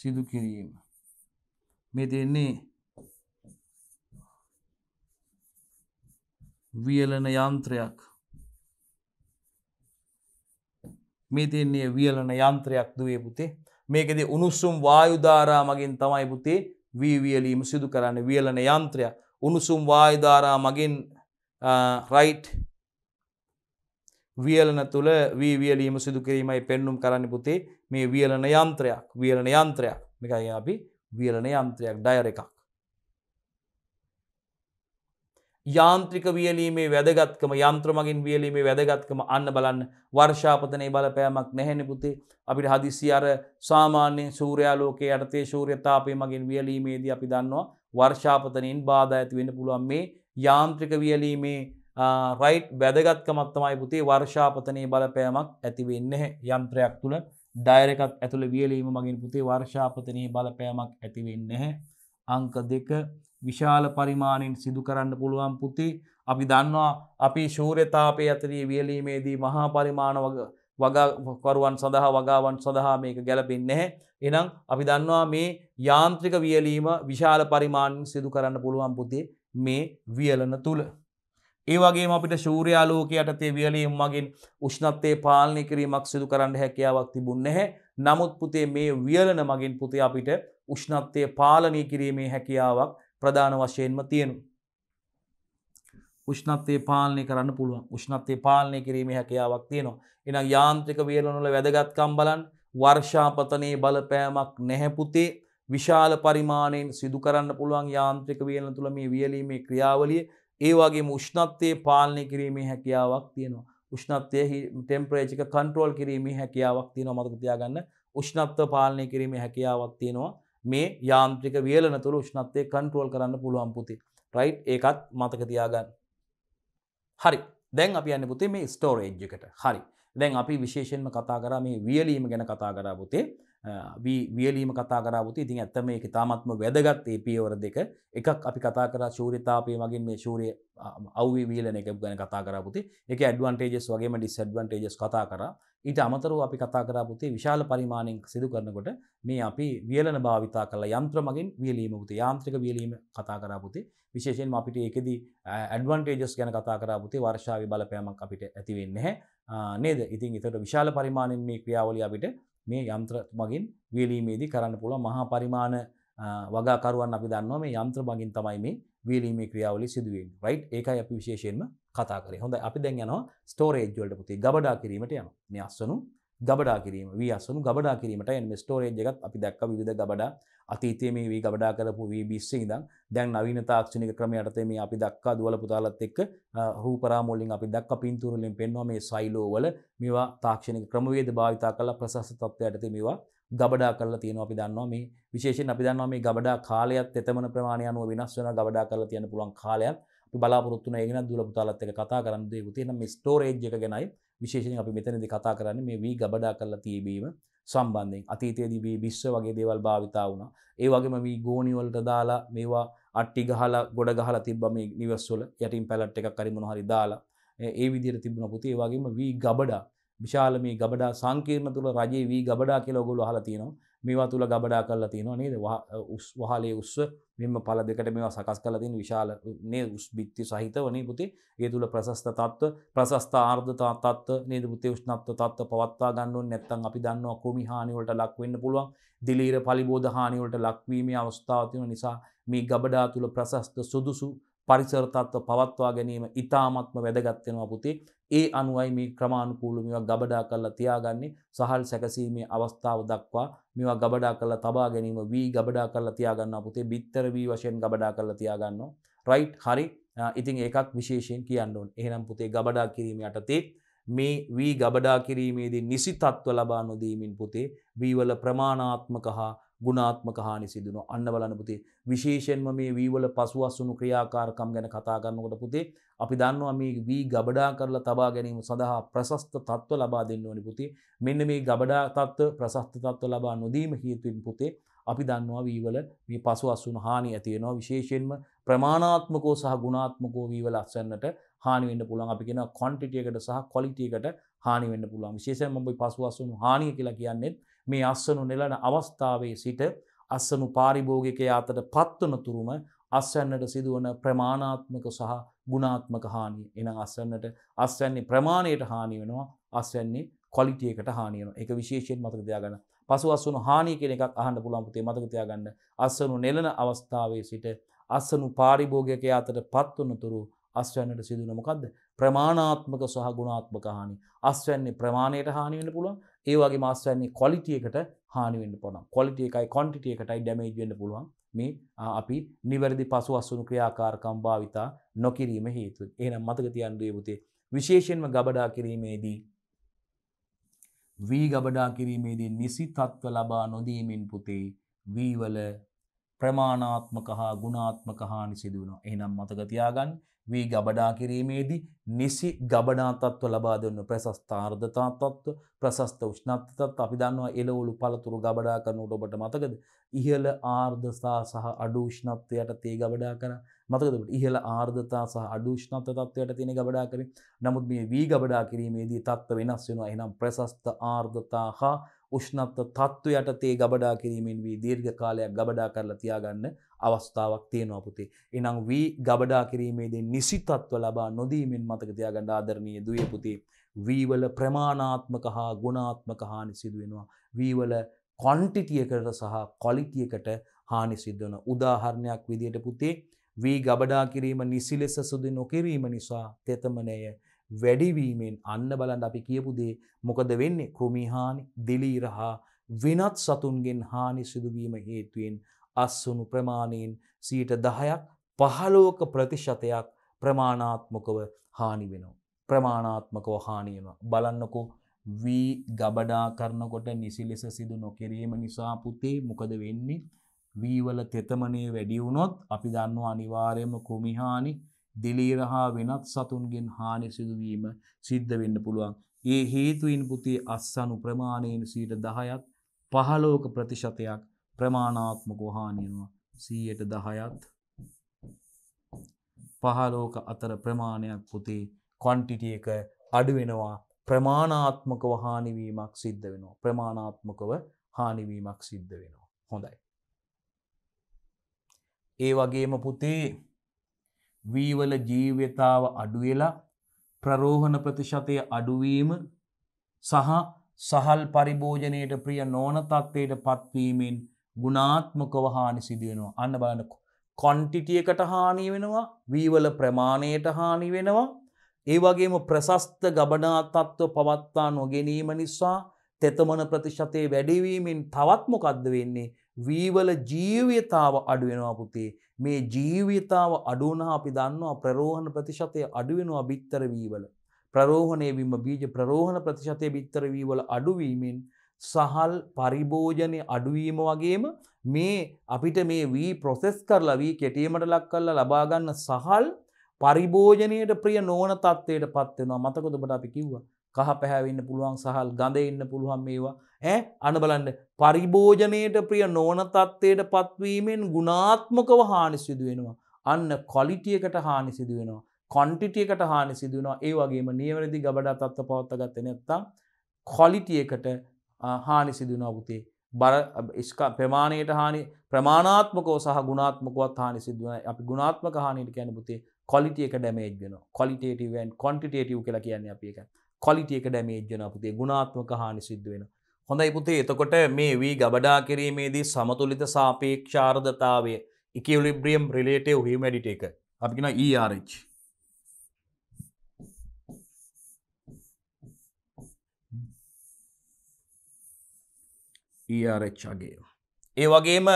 සිදු කිරීම මේ දෙන්නේ වියලන යන්ත්‍රයක් මේ තියන්නේ වියලන යන්ත්‍රයක් දුවේ පුතේ මේකෙද උණුසුම් වායුධාරා මගින් තමයි පුතේ වීවියලීම සිදු කරන්න වියලන යන්ත්‍රය උණුසුම් වායුධාරා මගින් රයිට් වියලන තුළ වීවියලීම සිදු කිරීමයි පෙන්නුම් කරන්න පුතේ මේ වියලන යන්ත්‍රයක් වියලන යන්ත්‍රයක් මේකයි අපි වියලන යන්ත්‍රයක් ඩයර එකක් යාන්ත්‍රික වියලීමේ වැදගත්කම යන්ත්‍ර මගින් වියලීමේ වැදගත්කම අන්න බලන්න වර්ෂාපතනය බලපෑමක් නැහැනි පුතේ අපිට හදිසි අර සාමාන්‍යෙන් සූරයාලෝකයේ අර්තේ ශූර්යතාපය මගින් වියලීමේදී අපි දන්නවා වර්ෂාපතනයෙන් බාධ ඇති වෙන පුළුවන් මේ යාන්ත්‍රික වියලීමේ රයිට් වැදගත්කමත්තමයි පුතේ වර්ෂාපතනයේ බලපෑමක් ඇතිවෙන්න යන්ත්‍රයක් තුළ ඩයරකක් ඇතුළ වියලීම මගින් පුතේ වර්ෂාපතනයේ බලපෑමක් ඇතිවෙන්න හැ අංක දෙක විශාල පරිමාණයෙන් සිදු කරන්න පුළුවන් පුති අපි දන්නවා අපි ශූරතාපය අතරී වියලීමේදී මහා පරිමාණ වගකරුවන් සඳහා වගාවන් සඳහා මේක ගැලපෙන්නේ එනම් අපි දන්නවා මේ යාන්ත්‍රික වියලීම විශාල පරිමාණයෙන් සිදු කරන්න පුළුවන් පුතේ මේ වියලන තුළ. ඒවගේ අපිට ශූරයාලෝකයට තේ වියලීම් මගින් උෂ්ණත්තේ පාලනය කිරීමක් සිදු කරන්න හැකියාවක් තිබුන් නැහැ නමුත් පුතේ මේ වියලන මගින් පුතේ අපිට උෂ්ණත්තය පාලනය කිරීමේ හැකියාවක් ප්‍රධාන වශයෙන්ම තියෙනු. උෂ්ණත්වය පාලනය කරන්න පුළුවන් උෂ්ණත්වය පාලනය කිරීම හැකියාවක් තියෙනවා. එනම් යාන්ත්‍රික වියලනුල වැදගත්කම් බලන් වර්ෂාපතනයේ බලපෑමක් නැහැපුතේ විශාල පරිමාණයෙන් සිදු කරන්න පුළුවන් යාන්ත්‍රික වියලන තුළ මේ වියලීමේ ක්‍රියාවලිය ඒ වගේ උෂ්ණත්වය පාලනය කිරීමේ හැකියාවක් තියෙනවා. උෂ්ණත්වය ටෙම්ප්‍රේජික කන්ට්‍රෝල් කිරීමේ හැකියාවක් තියෙනවා මතක තියාගන්න. උෂ්ණත්ව පාලනය කිරීමේ හැකියාවක් තියෙනවා. මේ යාන්ත්‍රික වියලන තුළ උෂ්ණත්වය කන්ට්‍රෝල් කරන්න පුළුවන් පුති රයි් ඒකත් මතක තියාගන්න හරි දැන් අපි යන්න පුතේ මේ ස්ටෝරේජ් එකට හරි දැන් අපි විශේෂෙන්ම කතා කර මේ වියලීම ගැන කතා කරා පුතේ වියලීම කතා කරාවති ඉතින් ඇත්තම මේ ඉතාමත්ම වැදගත් ඒ පියවර දෙක එකක් අපි කතා කරා ශූරිතාපය මගින් මේ ශූරය අවී වීලන එක ගැන කතා කරපුති එක ඇඩවන්ටේජස් වගේම ඩිස්ඇඩවන්ටේජස් කතා කරා ඊට අමතරව අපි කතා කරා පුතේ විශාල පරිමාණයෙන් සිදු කරනකොට මේ අපි වියලන භාවිතා කරලා යන්ත්‍ර මගින් වියලීම පුතේ යාන්ත්‍රික වියලීම කතා කරා පුතේ විශේෂයෙන්ම අපිට ඒකෙදි ඇඩ්වන්ටේජස් ගැන කතා කරා පුතේ වර්ෂාවේ බලපෑමක් අපිට ඇති වෙන්නේ නැහැ නේද? ඉතින් ඒතකොට විශාල පරිමාණයෙන් මේ ක්‍රියාවලිය අපිට මේ යන්ත්‍ර මගින් වියලීමේදී කරන්න පුළුවන් මහා පරිමාණ වගාකරුවන් අපි දන්නවා මේ යන්ත්‍ර මගින් තමයි මේ වීලීමේ ක්‍රියාවලි සිදුවෙන් රයිට් ඒකයි අපි විශේෂයෙන්ම කතා කර හොඳ අපි දැන් යනවා ස්ටෝරේජ්වලට පුති ගබඩා කිරීමට යන මේ අස්සනු ගබඩා කිරීම වී අසුන් ගබඩා කිරීමට එම ස්ටෝරේජ් එකත් අපි දැක්ක විධ ගබඩා අතීතය මේ වී ගබඩා කරපු වී බිස්සේ ඉදම් දැන් නවීන තාක්ෂණික ක්‍රම යටතේ මේ අපි දක්කා දුවල පුතාලත් එක්ක රූපරාමොල්ලින් අපි දක්ක පින්තුරුලින් පෙන්වා මේ සයිලෝවල මේවා තාක්ෂණික ක්‍රමවේද භාවිතා කළ ප්‍රසස්ස තත්ත්ව යටතේ මේවා ගබඩා කරලා තියෙනවා අපි දන්නවා මේ විශේෂයෙන් අපි දන්නවා මේ ගබඩා කාලයත් එතමන ප්‍රමාණය අනුව වෙනස් වෙනවා ගබඩා කරලා තියෙන පුළුවන් කාලයත් බලාපොරත්තුන ඒගෙන දුල පුතාලත් එක කතා කරන්න යුතු නම් ස්ටෝරේජ් එක ගැනයි විශේෂෙන් අපි මෙතනදි කතා කරන්න මේ වී ගබඩා කරලා තියබීම සම්බන්ධයෙන් අතීතයේදී වී විශ්ව වගේ දේවල් භාවිතා වුණා. ඒ වගේම මේ ගෝණිවලට දාලා මේවා අට්ටි ගහලා ගොඩ ගහලා තිබ්බ මේ නිවස්වල යටින් පැලට් එකක් හරි මොනවා හරි දාලා ඒ විදිහට තිබුණ පුතේ ඒ වගේම වී ගබඩා විශාල මේ ගබඩා සංකීර්ණ තුල රජේ වී ගබඩා කියලා ඔයගොල්ලෝ අහලා තියෙනවා. මේවා තුළ ගබඩා කරලා තියෙනවා නේද වහලේ උස්ව මෙම පල දෙකට මේවා සකස් කල තින් විශාල නේ උස් බිත්ති සහිත වනේ පුතේ ඒ තුළ ප්‍රසස්ත තත්ව ප්‍රසස්ථ ආර්ධතා තත්ව නේද පුතේ උෂ්නත්ව තත්ව පවත්වා ගන්නුව නැත්තන් අපි දන්නවා කෘමි හානිවලට ලක්වෙන්න පුළුවන් දිලීර පලිබෝධ හානිවලට ලක්වීමේ අවස්ථාවතියන නිසා මේ ගබඩා තුළ ප්‍රසස්ත සුදුසු පරිසරතත්ව පවත්වා ගැනීම ඉතාමත්ම වැදගත්වෙනවා පුතේ ඒ අනුවයි මේ ක්‍රමාණුකූල මෙවා ගබඩා කරලා තියාගන්නේ සහල් සැකසීමේ අවස්ථාව දක්වා මෙවා ගබඩා කරලා තබා ගැනීම වී ගබඩා කරලා තියාගන්න පුතේ බිත්තර වී වශයෙන් ගබඩා කරලා තියාගන්නවා රයිට් හරි ඉතින් ඒකත් විශේෂයෙන් කියන්න ඕන එහෙනම් පුතේ ගබඩා කිරීම යටතේ මේ වී ගබඩා කිරීමේදී නිසි තත්ත්ව ලබා නොදීමින් පුතේ වීවල ප්‍රමාණාත්මක හා ගුණාත්මක හානි සිදුනෝ අන්න බලන්න පුතේ විශේෂයෙන්ම මේ වී වල පසුවස්සුණු ක්‍රියාකාරකම් ගැන කතා කරනකොට පුතේ අපි දන්නවා මේ වී ගබඩා කරලා තබා ගැනීම සඳහා ප්‍රශස්ත තත්ත්ව ලබා දෙන්න ඕනේ පුතේ මෙන්න මේ ගබඩා තත්ත්ව ප්‍රශස්ත තත්ත්ව ලබා නොදීම හේතුවෙන් පුතේ අපි දන්නවා වීවල මේ පසු අස්සුන හානි ඇතියෙනවා විශේෂයෙන්ම ප්‍රමාණාත්මකෝ සහ ගුණාත්මකෝ වීවල අත්සන්නට හානිවෙන්න පුළන් අපි කියෙන කොන්ටිටියකට සහ කොලිටියකට හානිවෙන්න පුළුවන් විශේෂයෙන් මබයි පසු අස්සුන් හානිය කියලා කියන්නෙත් මේ අස්සනු නෙලන අවස්ථාවේ සිට අස්සනු පාරිභෝගිකය අතට පත්වන තුරුම අස්වැන්නට සිදුවන ප්‍රමාණාත්මක සහ ගුණාත්මක හානිය එන අස්වැන්නට අස්වැන්නේ ප්‍රමාණයට හානි වෙනවා අස්වැන්නේ කොලිටියකට හානියන එක විශේෂයෙන් මතකතියාගන්න පසු අස්සුනු හානි කෙන එකක් අහන්න පුළන්පුතේ මතකතියාගන්න අස්සනු නෙලන අවස්ථාවේ සිට අස්සනු පාරිභෝගයක අතට පත්වන්න තුරු අස්වැන්නට සිදුවන මොකක්ද ප්‍රමාණාත්මක සහ ගුණාත්මක හානි අස්වැන්නේ ප්‍රමාණයට හානිවෙන පුළුවන් ඒවගේ මාස්වන්නේ කොලිටියකට හානිවෙන්ට පොනම් කොලිටිය එකයි කොන්ටිටිය එකටයි ඩැමේජ් වෙන්න පුළුවන් මේ අපි නිවැරදි පසු අස්සුණු ක්‍රියාකාරකම් භාවිතා නොකිරීම හේතු එහනම් මතක තියන්ඩේ පුතේ විශේෂයෙන්ම ගබඩා කිරීමේදී වී ගබඩා කිරීමේදී නිසි තත්ව ලබා නොදීමෙන් පුතේ වීවල ප්‍රමාණාත්මක හා ගුණාත්මක හානි සිදුවනවා. එහෙනම් මතක තියාගන්න වී ගබඩා කිරීමේදී නිසි ගබඩා තත්ත්ව ලබා දෙන්න ප්‍රශස්ත ආර්ධතා තත්ත්ව ප්‍රශස්ත උෂ්ණත්ව තත්ත්ව අපි දන්නවා එළවලු පළතුරු ගබඩා කරනකොට ඔබට මතකද ඉහළ ආර්ධතා සහ අඩු උෂ්ණත්වයට තේ ගබඩා කරා මතකද ඔබට ඉහළ ආර්ධතා සහ අඩු උෂ්ණත්ව තත්ත්වයට තියෙන ගබඩා කරේ නමුත් මේ වී ගබඩා කිරීමේදී තත්ත්ව වෙනස් වෙනවා එහෙනම් ප්‍රශස්ත ආර්ධතා හා උෂ්ණත්ව තත්ත්වයට තේ ගබඩා කිරීමෙන් වී දීර්ඝ කාලයක් ගබඩා කරලා තියාගන්න අවස්ථාවක් තියෙනවා පුතේ. එනම් වී ගබඩා කිරීමේදී නිසිතත්ව ලබා නොදීමෙන් මතක තියාගන්න ආදරණීය දුවේ පුතේ. වීවල ප්‍රමාණාත්මක හා ගුණාත්මක හානි සිදු වෙනවා. වීවල quantity එකට සහ quality එකට හානි සිදු වෙන උදාහරණයක් විදියට පුතේ වී ගබඩා කිරීම නිසි ලෙස සුදු නොකිරීම නිසා තෙතමනය වැඩිවීමෙන් අන්න බලන්න අපි කියපු දේ මොකද වෙන්නේ කෘමි හානි දිලීර හා වෙනත් සතුන්ගෙන් හානි සිදුවීම හේතුවෙන් අස්සුණු ප්‍රමාණයෙන් සීට දහයක් පහලෝක ප්‍රතිශතයක් ප්‍රමාණාත්මකව හානි වෙනවා. ප්‍රමාණාත්මකව හානියම බලන්නකෝ වී ගබඩා කරනකොට නිසි ලෙස සිදු නොකිරීම නිසා පුතේ මොකද වෙන්නේ වීවල තෙතමනය වැඩියවුනොත් අපි දන්නවා අනිවාර්යම කුමිහානි දිලීර හා වෙනත් සතුන්ගෙන් හානි සිදුවීම සිද්ධ වෙන්න පුළුවන්. ඒ හේතුයින් පුතිේ අස්සනු ප්‍රමාණයෙන් සීට දහයත් පහලෝක ප්‍රතිශතයක් ප්‍රමාණාත්මක හානියනවා සීයට දහයත් පහලෝක අතර ප්‍රමාණයක් පුතේ කොන්ටිටිය එක අඩුවෙනවා ප්‍රමාණාත්මක වහානිවීමක් සිද්ධ වෙනවා ප්‍රමාණාත්මකව හානිවීමක් සිද්ධ වෙනවා හොඳයි ඒ වගේම පුතේ වීවල ජීවතාව අඩුවෙලා ප්‍රරෝහණ ප්‍රතිශතය අඩුවීම සහ සහල් පරිභෝජනයට ප්‍රිය නෝන තත්ත්වයට පත්වීමෙන් ගුණාත්මකව හානි සිදුවෙනවා අන්න බලන්න කොන්ටිටියකට හානි වෙනවා වීවල ප්‍රමාණයට හානි වෙනවා ඒ වගේම ප්‍රසස්ත ගබනා තත්ත්ව පවත්තා නොගැනීම නිසා තෙතමන ප්‍රතිශතය වැඩිවීමෙන් තවත්මොකක්ද වෙන්නේ වීවල ජීවිතාව අඩුවෙනවා පුතේ මේ ජීවිතාව අඩුවනා අපි දන්නවා ප්‍රරෝහණ ප්‍රතිශතය අඩුවෙනවා බිත්තර වීවල ප්‍රරෝහණය වීම බීජ ප්‍රරෝහණ ප්‍රතිශතය බිත්තර වීවල අඩුවීමෙන් සහල් පරිභෝජනය අඩුවීම වගේම මේ අපිට මේ වී ප්‍රොසෙස් කරලා වී කෙටීමට ලක් කල්ලා ලබාගන්න සහල් පරිභෝජනයට ප්‍රිය නෝන තත්වයට පත්වෙනවා මතකොතුබට අපි කිව්වා කහ පැහැවෙන්න පුළුවන් සහල් ගඳ එන්න පුළුවන් මේවා ඇ අනබලන්න පරිභෝජනයට ප්‍රිය නෝන තත්වයට පත්වීමෙන් ගුණාත්මකව හානි සිදුවෙනවා අන්න කොලිටියකට හානි සිදුවෙනවා කොන්ටිටියකට හානි සිදුවනවා ඒ වගේම නියවරදි ගබඩා තත්ව පවත්ත ගත්තනෙත්තම් කොලිටියකට හානි සිදුවනවා පුතේ බර ස්කා ප්‍රමාණයට හානි ප්‍රමාණාත්මකෝ සහ ගුණාත්මකවත් හානි සිදුවන අපි ගුණාත්මක හානිට කියන පුතේ කොලිට එක ඩැමේජ් වෙන කොලිටේටවන් කොන්ටිටේටව් කියලා කියන්නේ අප එක කොලිට එක ඩැමේජ් වෙන පුතේ ගුණාත්මක හානි සිද්ධ වෙන හොඳයි පුතේ එතකොට මේ වී ගබඩා කිරීමේදී සමතුලිත සාපේක්ෂාර්ධතාවය ඉකියලිබ්‍රියම් රිලේටේ හීමඩිට එක අපිෙන ERH ඊරච්චගේ. E ඒ වගේම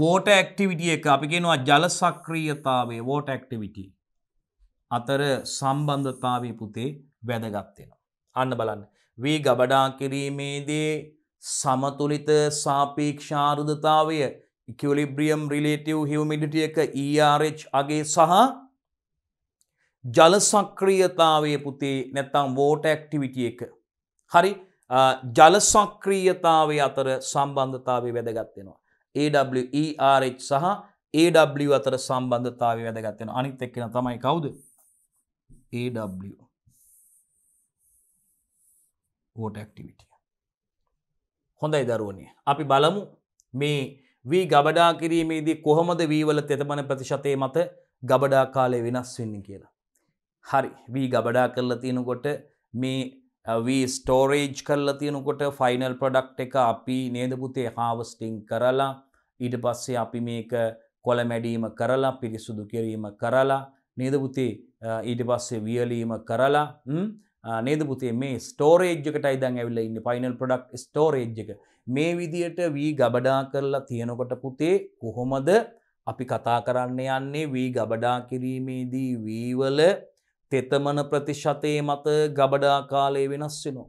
වෝට ඇක්ටිවිටිය එක අපිගෙනවා ජල සක්‍රියතාවේ වෝට ඇක්ටිවිටි අතර සම්බන්ධතාවය පුතේ වැදගත්වෙනවා. අන්න බලන්න වී ගබඩා කිරීමේදේ සමතුලිත සාපේක්ෂාරුධතාවය ඉකලිබ්‍රියම් රිලේටව් හිවමිඩිටිය එක ERH අගේ සහ ජල සක්‍රියතාවය පුතේ නැත්තම් වෝට ඇක්ටිවිටිය එක. හරි ජලසක්‍රීයතාවේ අතර සම්බන්ධතාවේ වැදගත්වෙනවා. AWERH සහ AW අතර සම්බන්ධතාව වැදගත්වෙන අනිත් එක්කෙන තමයි කවුද ක්ටිවිටිය හොඳයි දරුවනේ අපි බලමු මේ වී ගබඩා කිරීමේදී කොහොමද වීවල තෙතමන ප්‍රතිශතය මත ගබඩා කාලය වෙනස් වෙන්න කියලා. හරි වී ගබඩා කරලා තියෙනකොට මේ වී ස්ටෝරේජ් කරලා තියෙනකොට ෆයිනල් ප්‍රඩක්් එක අපි නේදපුතේ හාවස්ටිං කරලා ඊට පස්සේ අපි මේක කොළ මැඩීම කරලා පිරිසුදු කිරීම කරලා නේදපුතේ ඊට පස්සේ වියලීම කරලා නේදපුතේ මේ ස්ටෝරේජ්කටයි දං ඇවිල්ල ඉන්න පයිනල් ප්‍රඩක්් ස්ටෝරේජ් එක මේ විදියට වී ගබඩා කරලා තියෙනකොට පුතේ කොහොමද අපි කතා කරන්න යන්නේ වී ගබඩා කිරීමේදී වීවල තෙතමන ප්‍රතිශතයේ මත ගබඩා කාලය වෙනස් වෙනවා.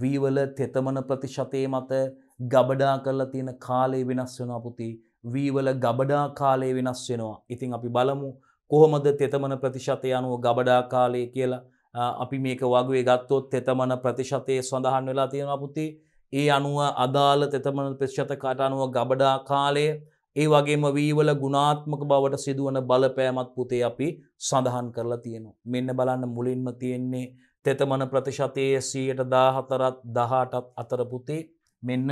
වීවල තෙතමන ප්‍රතිශතයේ මත ගබඩා කරලා තියෙන කාලය වෙනස් වෙනවා පුතේ. වීවල ගබඩා කාලය වෙනස් වෙනවා. ඉතින් අපි බලමු කොහොමද තෙතමන ප්‍රතිශතය අනුව ගබඩා කාලය කියලා අපි මේක වගේ ගත්තොත් තෙතමන ප්‍රතිශතය සඳහන් වෙලා තියෙනවා පුති ඒ අනුව අදාළ තෙතමන ප්‍රතිශත කට අනුව ගබඩා කාලය ඒ වගේම වීවල ගුණාත්මක බවට සිදුවන බලපෑමත් පුතේ අපි සඳහන් කරලා තියෙනවා. මෙන්න බලන්න මුලින්ම තියෙන්නේ තෙතමන ප්‍රතිශතය සීයට දාහතරත් දහටත් අතර පුතේ මෙන්න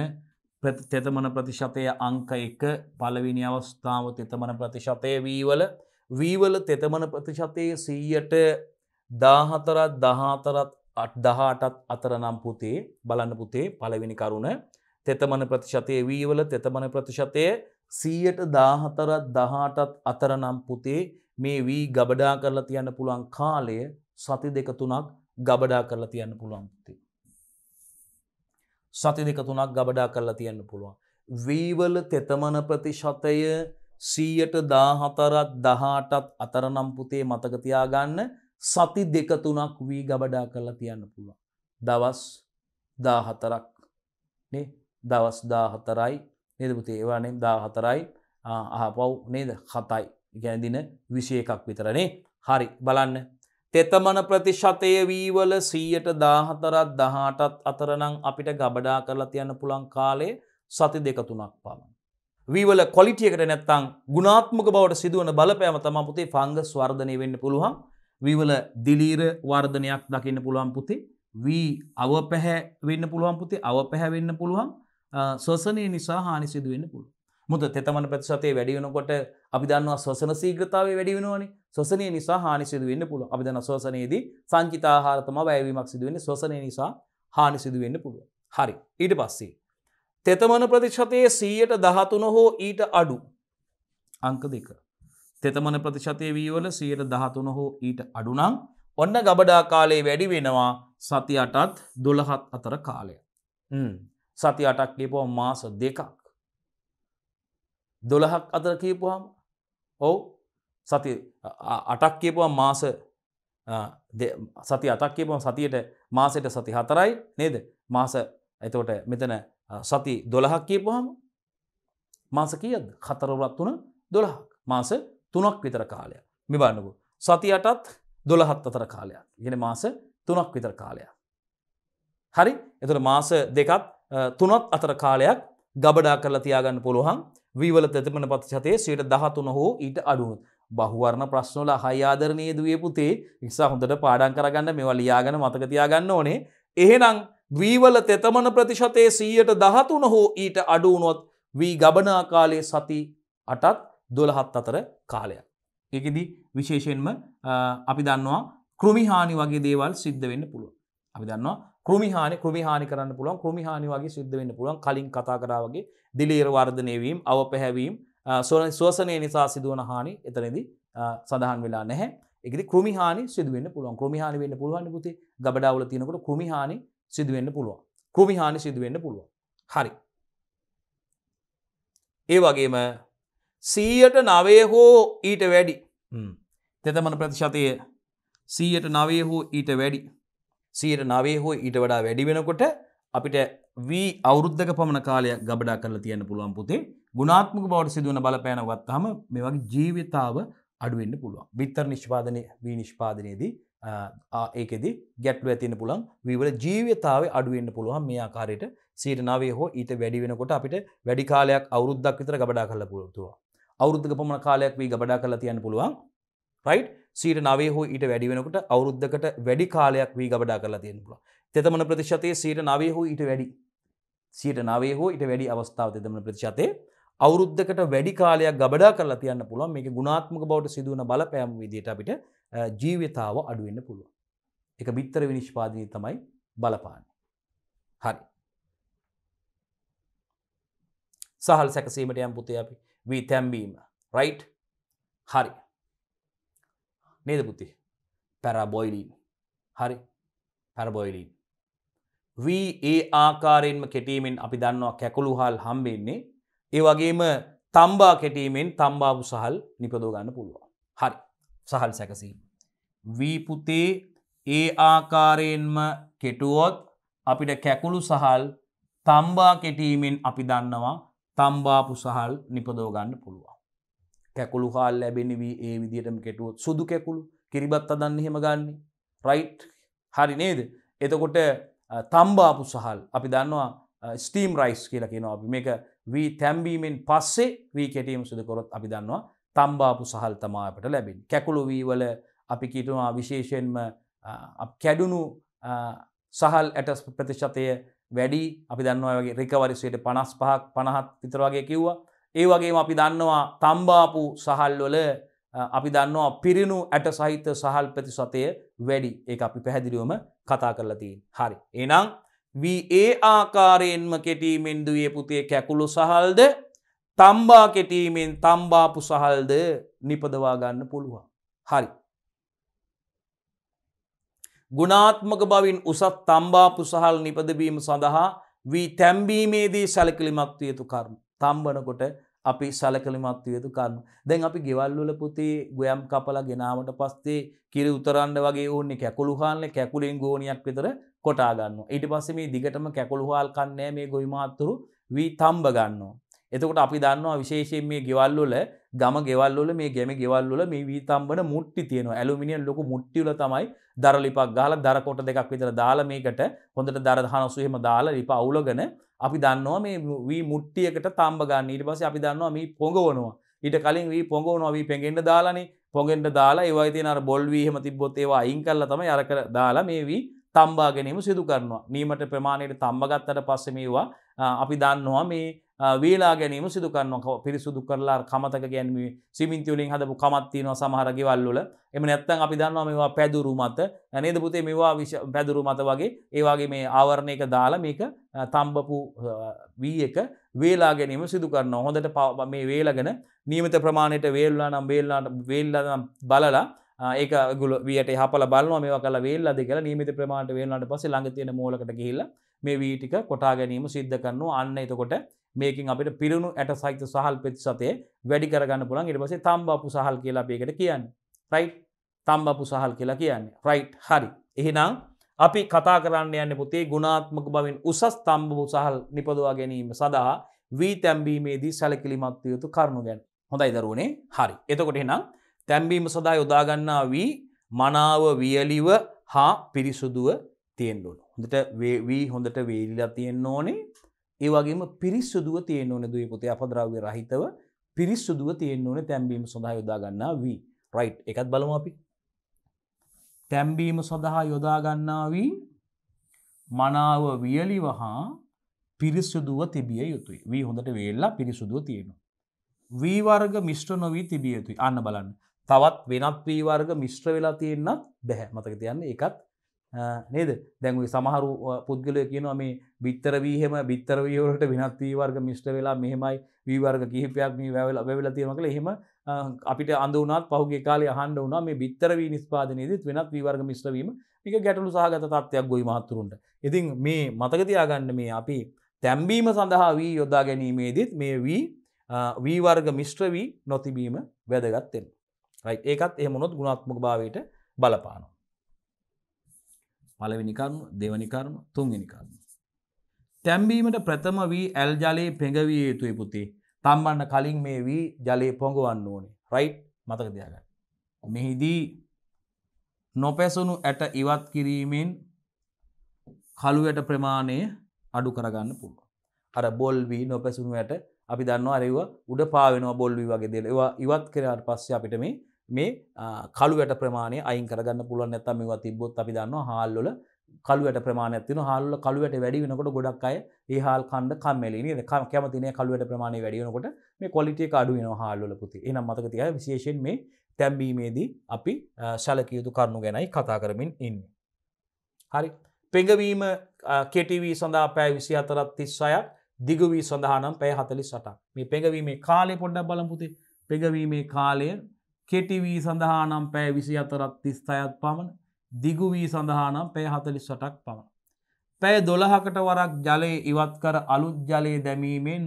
තෙතමන ප්‍රතිශතය අංක එක පලවිනි අවස්ථාව තෙතමන ප්‍රතිශතය වීවල වීවල තෙතමන ප්‍රතිශතය සීයට දාහතරත් දහතරත් අට් දහටත් අතරනම් පුතේ බලන්න පුතේ පලවිනි කරුණ තෙතමන ප්‍රතිශතය වීවල තෙතමන ප්‍රතිශතය සීයට දාහතරත් දහටත් අතරනම් පුතේ මේ වී ගබඩා කරලා තියන්න පුළුවන් කාලය සති දෙක තුනක් ගබඩා කරලා තියන්න පුළුවන් පුතේ. සති දෙක තුනක් ගබඩා කරලා තියන්න පුළුවන්. වීවල තෙතමන ප්‍රතිශතය සීයට දාහතරත් දහටත් අතරනම් පුතේ මතකතියාගන්න සති දෙක තුනක් වී ගබඩා කරලා තියන්න පුළුවන්. දවස් දාහතරක් දවස් දාහතරයි නේදපුතේ ඒවානේ දා හතරයි ආපව් නේද කතයි ගැනදින විෂයකක් විතරනේ හරි බලන්න. තෙතමන ප්‍රතිශතය වීවල සීයට දාහතරත් දහටත් අතරනං අපිට ගබඩා කරලා තියන්න පුළන් කාලේ සති දෙක තුනක් පමණ. වීවල කොලිටියකට නැත්තං ගුණාත්මක බවට සිදුවන බලපෑම තමා පුතේ ෆංගස් වර්ධනය වෙන්න පුළුවන් වීවල දිලීර වර්ධනයක් දකින්න පුළුවන් පුතේ වී අවපැහැ වෙන්න පුළුවන් පුතේ අවපැහැ වෙන්න පුළුවන් ස්වසනය නිසා හානි සිදුවෙන්න පුළුව. මුද තෙතමන ප්‍රතිශතය වැඩියනකොට අපි දන්නවා ස්වසන සීග්‍රතාව වැඩිවෙනවානි ස්වසනය නිසා හානි සිදුවෙන්න පුළුව අපි දන්න ස්වසනයේදී සංචිතාහාරතම වැෑවීමක් සිදුවෙන්න ස්වසනය නිසා හානි සිදුවෙන්න පුළුව. හරි ඊට පස්සේ. තෙතමන ප්‍රතිශතයේ සීයට දහතුන හෝ ඊට අඩු අංක දෙක. තෙතමන ප්‍රතිශතය වීවල සීයට දහතුන හෝ ඊට අඩුනම් ඔන්න ගබඩා කාලේ වැඩි වෙනවා සති අටත් දොළහත් අතර කාලය. සති අටක් කියපුව මාස දෙකක් දොළහක් අතර කියපුහම ඔවු සති අටක් කියපුවා මාස සති අතක් කියපුම සතියට මාසයට සති හතරයි නේද මාස එතකොට මෙතන සති දොළහක් කියපුහම මාස කියද කතරවරත් තුන දොළහක් මාස තුනක් විතර කාලයක් මෙබන්නපු සති අටත් දොළහත් අතර කාලයක් ගෙන මාස තුනක් විතර කාලයක් හරි එතුට මාස දෙකත් තුනත් අතර කාලයක් ගබඩා කරලා තියාගන්න පුළුවන් වීවල තැතිමන පතිශතය සයට දහතුන හෝ ඊට අඩුවත්. බහුවරණ ප්‍රශ්නෝල හයාදරණය දුවේ පුතේ නිසා හොඳට පාඩන් කරගන්න මෙවල් ලියාගන මතකතියාගන්න ඕනේ. එහෙනම් වීවල තෙතමන ප්‍රතිශතයේ සීයට දහතුන හෝ ඊට අඩුවනොත් වී ගබනා කාලයේ සති අටත් දොළහත් අතර කාලයක්. එකදි විශේෂයෙන්ම අපි දන්නවා කෘමිහානි වගේ දේවල් සිද්ධ වෙන්න පුළුව. අපි දන්නවා කෘමිහානි කෘමිහානි කරන්න පුළුවන් කෘමිහානි වගේ සිද්ධ වෙන්න පුළුවන් කලින් කතා කරා වගේ දිලීර වර්ධනය වීම අවපැහැවීම ශෝෂණය නිසා සිදුවන හානි එතනදී සඳහන් වෙලා නැහැ. ඒකදී කෘමිහානි සිදු වෙන්න පුළුවන්. කෘමිහානි වෙන්න පුළුවන් පුතේ. ගබඩාවල තියෙනකොට කෘමිහානි සිදු වෙන්න පුළුවන්. කෘමිහානි සිදු වෙන්න පුළුවන්. හරි. ඒ වගේම 109 හෝ ඊට වැඩි. තෙතමන ප්‍රතිශතය 109 හෝ ඊට වැඩි. සීට නවේ හෝ ඊට වඩා වැඩි වෙනකොට අපිට වී අවුරුද්ධක පමණ කාලය ගබඩා කරලා තියන්න පුළුවන් පුතේ ගුණාත්මක බවට සිදුවන බලපෑන ගත්තාම මේ වගේ ජීවිතාව අඩුවෙන්න පුළුවන් විත්තර නිෂ්පාදනය වී නිෂ්පාදනයේදී ඒකෙදි ගැටලු ඇතින්න පුළන් වීවල ජීවිතාව අඩුවෙන්න්න පුළුවන් මේ ආකාරයට සීට නවේ හෝ ඊට වැඩි වෙනකොට අපිට වැඩි කාලයක් අවුරුද්දක් විතර ගබඩා කරලා පුළුතුවා අවුරුද්ධක පමණ කාලයක් වී ගබඩා කරලා තියන්න පුළුවන් රයිට් සීට නවේ හෝ ඊට වැඩි වෙනකට අවුරුද්ධකට වැඩි කාලයක් වී ගබඩා කරලා තියෙන පුළ තෙතමන ප්‍රතිශතය සීට නවේ හෝ ඊට වැඩි සීට නවේ හෝ ඊට වැඩි අවස්ථාව තෙතමන ප්‍රතිශතය අවුරුද්ධකට වැඩි කාලයක් ගබඩා කරලා තියන්න පුළුවන් මේක ගුණාත්මක බවට සිදුවන බලපෑම් විදියට අපිට ජීවිතාව අඩුවෙන්න පුළුවන් එක බිත්තර විනිශ්පාදනී තමයි බලපාන්නේ හරි සහල් සැකසීමට යම් පුතේ අපි වී තැම්බීම රයිට් හරි නේද පුති පැරබොයිලීන් හරි පැරබොයිලීන් වී ඒ ආකාරයෙන්ම කෙටීමෙන් අපි දන්නවා කැකුළු හල් හම්බෙන්නේ ඒ වගේම තම්බා කෙටීමෙන් තම්බාපු සහල් නිපදෝ ගන්න පුළුවන් හරි සහල් සැකසීම. වීපුතේ ඒ ආකාරයෙන්ම කෙටුවොත් අපිට කැකුළු සහල් තම්බා කෙටීමෙන් අපි දන්නවා තම්බාපු සහල් නිපදෝ ගන්න පුළුවන්. කැකුළු හාල් ලැබෙනවී ඒ විදිටම කෙටුවොත් සුදු කැකුළු කිරිබත් අදන්න හෙම ගන්න රයිට් හරි නේද එතකොට තම්බාපු සහල් අපි දන්නවා ස්ටීම් රයිස් කියලා කියෙනවා අපි මේක වී තැම්බීමෙන් පස්සේ වී කෙටීම සුදකොරොත් අපි දන්නවා තම්බාපු සහල් තමාපට ලැබින් කැකුළු වීවල අපි කිටවා විශේෂයෙන්ම කැඩුණු සහල් ඇටස් ප්‍රතිශතය වැඩි අපි දන්නවා වගේ රිකවරිසයට පනස් පහක් පණහත් විතර වගේ කිව්වා ඒ වගේම අපි දන්නවා තම්බාපු සහල්වල අපි දන්නවා පිරිණු ඇට සහිත සහල් ප්‍රතිශතය වැඩි ඒ අපි පැහැදිලිවම කතා කරලතිී හරි. එනම් වී ඒ ආකාරයෙන්ම කෙටීමෙන් දුවේ පුතේ කැකුළු සහල්ද තම්බා කෙටීමෙන් තම්බාපු සහල්ද නිපදවා ගන්න පුළුවන්. හරි. ගුණාත්මක බවින් උසත් තම්බාපු සහල් නිපදවීම සඳහා වී තැම්බීමේදී සැලකිලිමක්තු යුතු කරුණු. තම්බනකොට අපි සලකලිමත් යුතු කරුණු. දැන් අපි ගෙවල් වල පුතේ ගොයම් කපලා ගෙනාවට පස්සේ කිරි උතරන්න වගේ ඕන්නේ කැකුළු හාල්නේ කැකුලෙන් ගෝණියක් විතර කොටා ගන්නවා. ඊට පස්සේ මේ දිගටම කැකුළු හාල් කන්නේ මේ ගොවි මාත්තුරු වී තම්බ ගන්නවා. එතකොට අපි දන්නවා විශේෂයෙන් මේ ගෙවල් වල ගම ගෙවල් වල මේ ගෙම ගෙවල් වල මේ වීතම්බන මුට්ටි තියෙනවා. ඇලුමිනියම් ලොකු මුට්ටි වල තමයි දර ලිපක් ගහලා දර කොට දෙකක් විතර දාලා මේකට හොඳට දර දහනසු එහෙම දාලා ලිප අවුලගෙන අපි දන්නවා මේ වී මුට්ටියකට තම්බ ගන්න ඊට පස්සේ අපි දන්නවා මේ පොඟවනවා ඊට කලින් වී පොඟවනවා වී පෙඟෙන්න දාලානේ පොගෙන්ට දාලා ඒවයි තියෙන අර බොල් වී එහෙම තිබ්බොත් ඒවා අයින් කරලා තමයි අර දාලා මේ වී තම්බා ගැනීම සිදු කරනවා. නීමට ප්‍රමාණයට තම්බා ගත්තට පස්සේ මේවා අපි දන්නවා මේ වේලා ගැනීම සිදුකරන්න පිරිසුදු කරලා කමතක ගැන්මේ සිමින්තිවලින් හදපු කමත්තිනවා සමහර ගෙවල්ලොල එම නැත්තන් අපි දන්නවා මේවා පැදුරු මත නේද පුතේ මේවා පැදුරු මත වගේ ඒවාගේ මේ ආවරණයක දාලා මේක තම්බපු වී එක වේලා ගැනීම සිදු කරන්න හොඳට මේ වේලගෙන නීමත ප්‍රමාණයට වේල්ලා නම් වේල්ලාට වේල්ලනම් බලලා ඒක ගුල වියට හපල බලවා මේ කල වේල්ලද කියලා නීමත ප්‍රමාණට වේල්ලාට පස ළඟ තියෙන මෝලකට ගිහිල්ලා මේ වීටික කොටා ගැනීම සිද්ධ කරනු අන්න එතකොට මේකින් අපිට පිරුණු ඇට සහිත සහල් පෙත් සතේ වැඩි කරගන්න පුළන් ඉරිපසේ තම්බපු සහල් කියලා අපේකට කියන්න රයි් තම්බපු සහල් කියලා කියන්නේ රයිට් හරි එහෙනම් අපි කතා කරන්න යන්න පුතේ ගුණාත්මක බවින් උසස් තම්බපු සහල් නිපදවා ගැනීම සඳහා වී තැම්බීමේදී සැලකිලිමත්ව යුතු කරුණු ගැන හොඳයි දරුවනේ හරි එතකොට එනම් තැම්බීම සදා යොදාගන්නා වී මනාව වියලිව හා පිරිසුදුව තියෙන් ඕන හොඳට වේවී හොඳට වේලිලා තියෙන් ඕනේ ඒවගේම පිරිස්සුදුව තියෙන් ඕන දුව පුතේ අපද්‍රව්‍ය රහිතව පිරිස්සුදුව තියෙන් ඕන තැම්බීම සඳහා යොදාගන්නා වී රයි් එකත් බලම අපි තැම්බීම සඳහා යොදාගන්නා වී මනාව වියලි වහා පිරිස්සුදුව තිබිය යුතුයි වී හොඳට වේල්ලා පිරිසුදුව තියෙනවා. වීවර්ග මිෂ්ට නොවී තිබිය යුතුයි අන්න බලන්න තවත් වෙනත් වීවර්ග මිශ්්‍ර වෙලා තියෙන්න්නත් බැහැ මතක තියන්න එකත් නේද දැන්ව සමහරු පුද්ගලය කියනවා මේ බිත්තරවීහෙම බිත්තරවීවලට වෙනත් වීවර්ග මිෂ්ට වෙලා මෙහෙමයි වීවර්ග කිහිපයක් මේ වැවල වැවෙලා තියෙන කළ එහෙම අපිට අඳුනත් පහුගේ කාලේ අහන්න වුණා මේ බිත්තරවී නිස්පාදනයේදීත් වෙනත් වීවර්ග මිශ්‍ර වීම මේක ගැටලු සහගත තත්ත්වයක් ගොවි මහතුරුන්ට. ඉතින් මේ මතක තියාගන්න මේ අපි තැම්බීම සඳහා වී යොදා ගැනීමේදීත් මේ වී වීවර්ග මිශ්‍ර වී නොතිබීම වැදගත් වෙනවා. රයිට් ඒකත් එහෙම වුණොත් ගුණාත්මක භාවයට බලපානවා. පළවෙනි කරුණු දෙවනි කරුණු තුන්වෙනි කරුණු. තැම්බීමට ප්‍රථම වී ඇල් ජලයේ පෙඟවිය යුතුයි පුතේ. තම්බන්න කලින් මේ වී ජලයේ පොඟවන්න ඕනේ. රයිට් මතක තියාගන්න. මෙහිදී නොපැසුණු ඇට ඉවත් කිරීමෙන් කළුවැට ප්‍රමාණය අඩු කරගන්න පුළුවන්. අර බොල්වී නොපැසුණු ඇට අපි දන්නවා අරව උඩ පාවෙනවා බොල්වී වගේ දෙල ඒවා ඉවත් කරාට පස්සේ අපිට මේ මේ කළු වැට ප්‍රමාණය අයින් කරගන්න පුළුවන් නැත්තම් මේවා තිබ්බොත් අපි දන්නවා හාල්වල කළු වැට ප්‍රමාණයක් තියෙනවා හාල්වල කළු වැට වැඩි වෙනකොට ගොඩක් අය ඒ හාල් කන්න කම්මැලි නේද කැමති නෑ කළු වැට ප්‍රමාණය වැඩි වෙනකොට මේ ක්වොලිටි එක අඩු වෙනවා හාල්වල පුතේ එහෙනම් මතක තියාගන්න විශේෂයෙන් මේ තැම්බීමේදී අපි සැලකිය යුතු කරුණු ගැනයි කතා කරමින් ඉන්නේ හරි පෙඟවීම කෙටිවී සඳහා පෑ විසි අතරත් තිස්සයක් දිගවී සඳහනම් පෑ හතලි සටක් මේ පෙඟවීමේ කාලය පොඩ්ඩක් බලපුති පෙඟවීමේ කාලය කෙටිවී සඳහානම් පෑ විසි අතරත් තිස්ථයත් පමණ දිගුවී සඳහානම් පෑ හතලිස්සටක් පමණ. පැෑ දොළහකට වරක් ජලය ඉවත් කර අලුත් ජලය දැමීමෙන්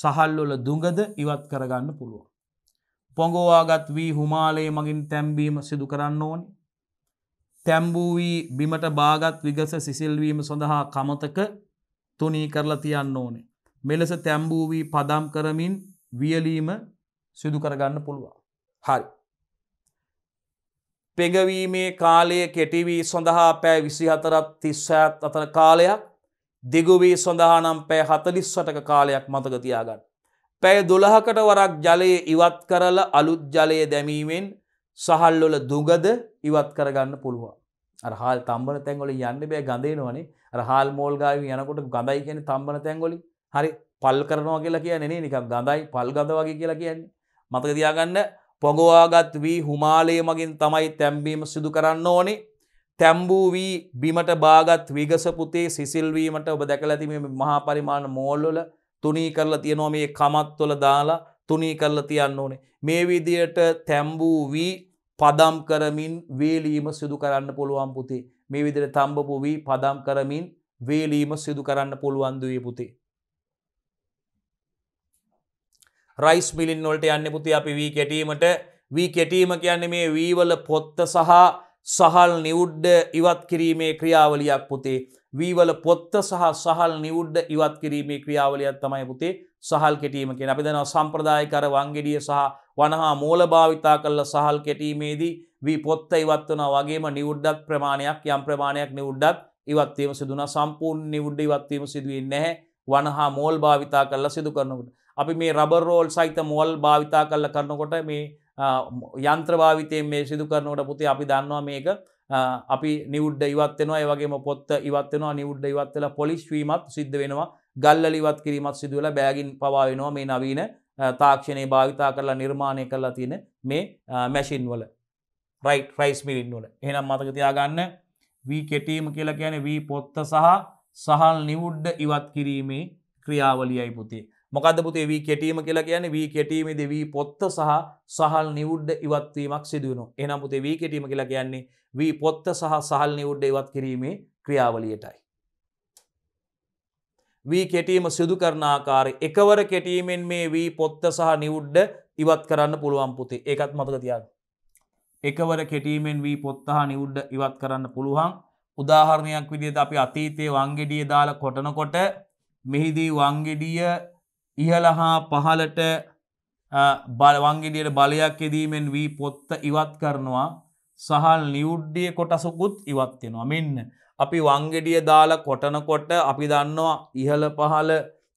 සහල්ලොල දුඟද ඉවත් කරගන්න පුළුවන්. පොඟෝවාගත් වී හුමාලයේ මගින් තැම්බීම සිදු කරන්න ඕනි. තැම්බූ වී බිමට බාගත් විගස සිසිල්වීම සඳහා කමතක තුනී කරලා තියන්න ඕනේ. මෙලෙස තැම්බූ වී පදම් කරමින් වියලීම සිදුකරගන්න පුළුවන්. හරි. පෙඟවීමේ කාලය කෙටිවී සොඳහා පෑ විසිහතරත් තිස්සඇත් අතර කාලයක් දිගුවී සොඳහානම් පෑ හතලිස් වටක කාලයක් මතකතියාගන්න. පැය දොළහකට වරක් ජලයේ ඉවත් කරල අලුත් ජලය දැමීමෙන් සහල්ලොල දුගද ඉවත් කරගන්න පුළුවන්. අරහල් තම්බන තැන්ගොල යන්න බෑ ගඳේනවනේ රහල් මෝල්ගාව යනකොට ගඳයි කියන තම්බන තැන්ගොලි හරි පල් කරනවා කියලා කියන්නේ නිකම් ගඳයි පල් ගඳ වගේ කියලා කියන්නේ මතක තියාගන්න පොගවාගත් වී හුමාලය මගින් තමයි තැම්බීම සිදු කරන්න ඕනේ තැම්බූ වී බිමට බාගත් විගසපුතේ සිසිල්වීමට ඔබ දැකලැතිීම මහා පරිමාණ මෝල්ලොල තුනී කරලා තියනෝ මේ කමත්වොල දාලා තුනී කරලා තියන්න ඕනේ මේ විදියට තැම්බූ වී පදම් කරමින් වේලීම සිදු කරන්න පුළුවන් පුතේ මේ විදිර තම්බපු වී පදම් කරමින් වේලීම සිදු කරන්න පුළුවන්දුවේ පුතේ රයිස් මිලින් නොලට යන්න පුති අපි වී කැටීමට වී කැටීම කියන්නේ මේ වීවල පොත්ත සහ සහල් නිවුඩ්ඩ ඉවත් කිරීමේ ක්‍රියාවලියක් පුතේ වීවල පොත්ත සහ සහල් නිවුඩ්ඩ ඉවත් කිරීමේ ක්‍රියාවලියක් තමයි පුතේ සහල් කෙටීම කියෙන අපි දෙනව සම්ප්‍රදායකර වංගෙඩිය සහ වනහා මූලභාවිතා කල්ල සහල් කෙටීමේදී වී පොත්ත ඉවත්වන වගේම නිවුඩ්ඩක් ප්‍රමාණයක් යම් ප්‍රමාණයක් නිවුඩ්ඩක් ඉවත්වීම සිදුන සම්පූර්ණ නිවුඩ්ඩ ඉවත්වීම සිදුවී නැහැ වනහා මෝල් භාවිතා කල්ලා සිදු කරනකට අපි මේ රබර් රෝල් සහිත මුවල් භාවිතා කල්ල කරනකොට මේ යන්ත්‍රභාවිතයෙන් මේ සිදු කරනකට පුති අපි දන්නවා මේක අපි නිවුඩ් ඉවත්වෙනවා ඒවගේම පොත්ත ඉවත්වෙනවා නිවුඩ් ඉවත්වෙලා පොලිස්වීමත් සිද්ධ වෙනවා ගල්ල ඉවත් කිරීමත් සිදුවල බෑගින් පවාවෙනවා මේ නවීන තාක්ෂණය භාවිතා කරලා නිර්මාණය කරලා තියෙන මේ මැසින් වල රයි් ්‍රයිස් මිලින් වල එහනම් මතකතියාගන්න වී කෙටීම කියලා කියන වී පොත්ත සහ සහල් නිවුඩ්ඩ ඉවත් කිරීමේ ක්‍රියාවලියයි පුතේ මොකද පුතේ වී කෙටීම කියලා කියන්නේ වී කෙටීමේ දෙවී පොත්ත සහ සහල් නිවුඩ්ඩ ඉවත්වීමක් සිදුවනු එනම් පුතේ වී කෙටීම කියලා කියන්නේ වී පොත්ත සහ සහල් නිවුඩ්ඩ ඉවත් කිරීමේ ක්‍රියාවලියටයි. වී කෙටීම සිදු කරනාකාරය එකවර කෙටීමෙන් මේ වී පොත්ත සහ නිවුඩ්ඩ ඉවත් කරන්න පුළුවන් පුතේ ඒකත් මතක තියාගන්න. එකවර කෙටීමෙන් වී පොත්තහා නිවුඩ්ඩ ඉවත් කරන්න පුළුවන් උදාහරණයක් විදිහට අපි අතීතයේ වංගෙඩිය දාලා කොටනකොට මෙහිදී වංගෙඩිය ඉහළ හා පහලට බලවංගෙඩියට බලයක් යෙදීමෙන් වී පොත්ත ඉවත් කරනවා සහල් නිවුඩ්ඩිය කොටසකුත් ඉවත්වෙනවා මෙන්න අපි වංගෙඩිය දාලා කොටනකොට අපි දන්නවා ඉහළ පහල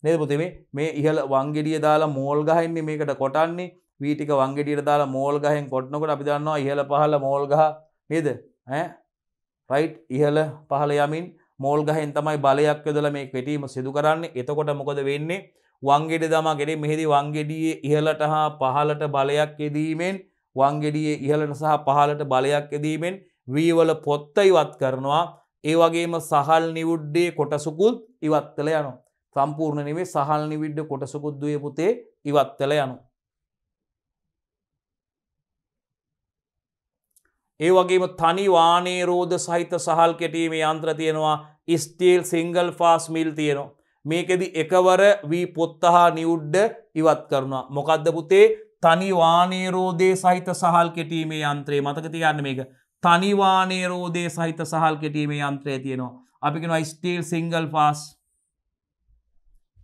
නිරපුතිමේ මේ ඉහළ වංගෙඩිය දාලා මෝල් ගහන්නේ මේකට කොටන්නේ වීටික වංගෙඩියට දාලා මෝල් ගහෙන් කොටනකොට අපි දන්නවා ඉහළ පහල මෝල් ගහ නේද රයිට් ඉහළ පහල යමින් මෝල් ගහෙන් තමයි බලයක් යොදල මේ කෙටීම සිදු කරන්නේ එතකොට මොකද වෙන්නේ වංගෙඩ දමා ගෙඩේ මෙහිදි වංගෙඩියේ ඉහලට හා පහලට බලයක් යෙදීමෙන් වංගෙඩියේ ඉහලට සහ පහලට බලයක් යෙදීමෙන් වීවල පොත්ත ඉවත් කරනවා ඒ වගේම සහල් නිවුඩ්ඩේ කොටසුකුත් ඉවත්තල යනු සම්පූර්ණ නෙවේ සහල් නිවිඩ්ඩ කොටසුකුත් දුවේ පුතේ ඉවත්තල යනු ඒ වගේම තනි වානේරෝධ සහිත සහල් කෙටීමේ යන්ත්‍ර තියෙනවා ස්ටීල් සිංගල් ෆාස් මිල් තියෙනවා මේකෙදි එකවර වී පොත්තහා නිවුඩ්ඩ ඉවත් කරනවා. මොකක්ද පුතේ තනිවානේරෝධය සහිත සහල් කෙටීමේ යන්ත්‍රයේ මතකති යන්න මේක තනිවානේරෝධය සහිත සහල් කෙටීමේ යන්ත්‍රය තියෙනවා. අපිකෙන ස්ටීල් සිංගල් පාස්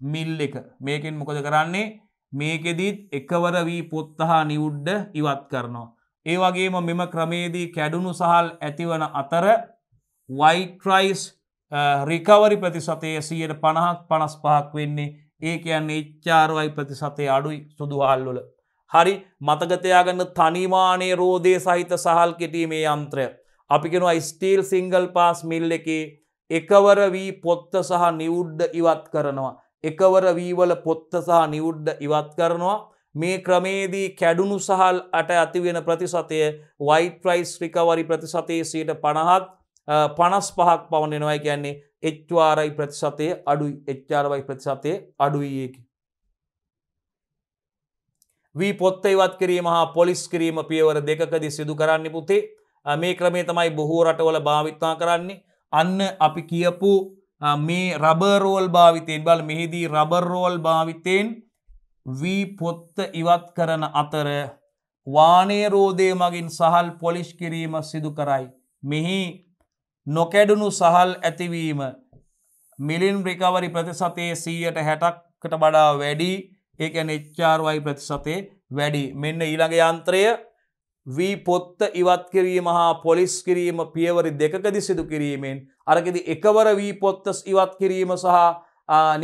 මිල් එක මේකෙන් මොකද කරන්නේ මේකෙදීත් එකවර වී පොත්තහා නිවුඩ්ඩ ඉවත් කරනවා. ඒ වගේම මෙම ක්‍රමේදී කැඩුණු සහල් ඇතිවන අතර වයිට්‍රයිස් රිකවරි ප්‍රතිශතය සයට පණහක් පනස් පහක් වෙන්නේ ඒ කියන්නේ චාරවයි ප්‍රතිශතය අඩුයි සුදුහල්ලුල. හරි මතගතයාගන්න තනිමානය රෝධය සහිත සහල් කෙටීමේ යන්ත්‍රය. අපිකෙනවා ස්ටීල් සිංගල් පාස් මිල් එකේ එකවර වී පොත්ත සහ නිවුඩ්ඩ ඉවත් කරනවා. එකවර වීවල පොත්ත සහ නිවුඩ්ඩ ඉවත් කරනවා. මේ ක්‍රමේදී කැඩුණු සහල් අට ඇතිවෙන ප්‍රතිශතය වයිට ප්‍රයිස් රිකවරි ප්‍රතිශතයේ සයට පණහත් පනස් පහක් පවන එනවා කියන්නේ එච්වාරයි ප්‍රතිශතය අඩුයි එච්චාරවයි ප්‍රතිශතය අඩුයකි. වී පොත්ත ඉවත් කිරීම හා පොලිස් කිරීම පියවර දෙකකදි සිදු කරන්න පුතේ මේ ක්‍රමේ තමයි බොහෝ රටවල භාවිතා කරන්නේ අන්න අපි කියපු මේ රබරෝල් භාවිතයෙන් බල මෙහිදී රබරෝල් භාවිතයෙන් වී පොත්ත ඉවත් කරන අතර වානේරෝධය මගින් සහල් පොලිෂ් කිරීම සිදු කරයි. මෙහි නොකැඩුණු සහල් ඇතිවීම මිලින් බ්‍රිකවරි ප්‍රතිසතයේ සීයට හැටක්කට බඩා වැඩි ඒක නිච්චාර්වයි ප්‍රතිසතේ වැඩි මෙන්න ඊළඟ යන්ත්‍රය වී පොත්ත ඉවත් කිරීම හා පොලිස් කිරීම පියවරි දෙකකදි සිදු කිරීමෙන් අරකෙදි එකවර වී පොත්තස් ඉවත් කිරීම සහ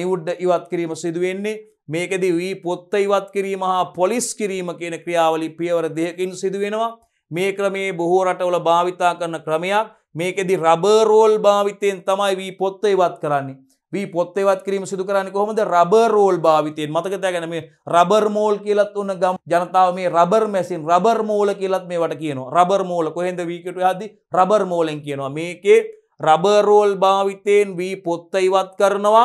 නිවුඩ්ඩ ඉවත් කිරීම සිදුවෙන්නේ මේකෙදි වී පොත්ත ඉවත් කිරීම හා පොලිස් කිරීම කියන ක්‍රියාවලි පියවර දෙයකින් සිදුවෙනවා මේ ක්‍රමේ බොහෝ රටවල භාවිතා කරන ක්‍රමයක් මේකෙදි රබරෝල් භාවිතයෙන් තමයි වී පොත්ත ඉවත් කරන්නේ වී පොත්තේවත් කිරීම සිදු කරන්නේ කොහොමද රබර් රෝල් භාවිතයෙන් මතක තියාගන්න මේ රබර් මෝල් කියලත් උන ගම් ජනතාව මේ රබර් මැෂින් රබර් මෝල කියලත් මේවට කියනවා රබර් මෝල කොහෙන්ද වී කිටු යද්දි රබර් මෝලෙන් කියනවා මේකේ රබර් රෝල් භාවිතයෙන් වී පොත්ත ඉවත් කරනවා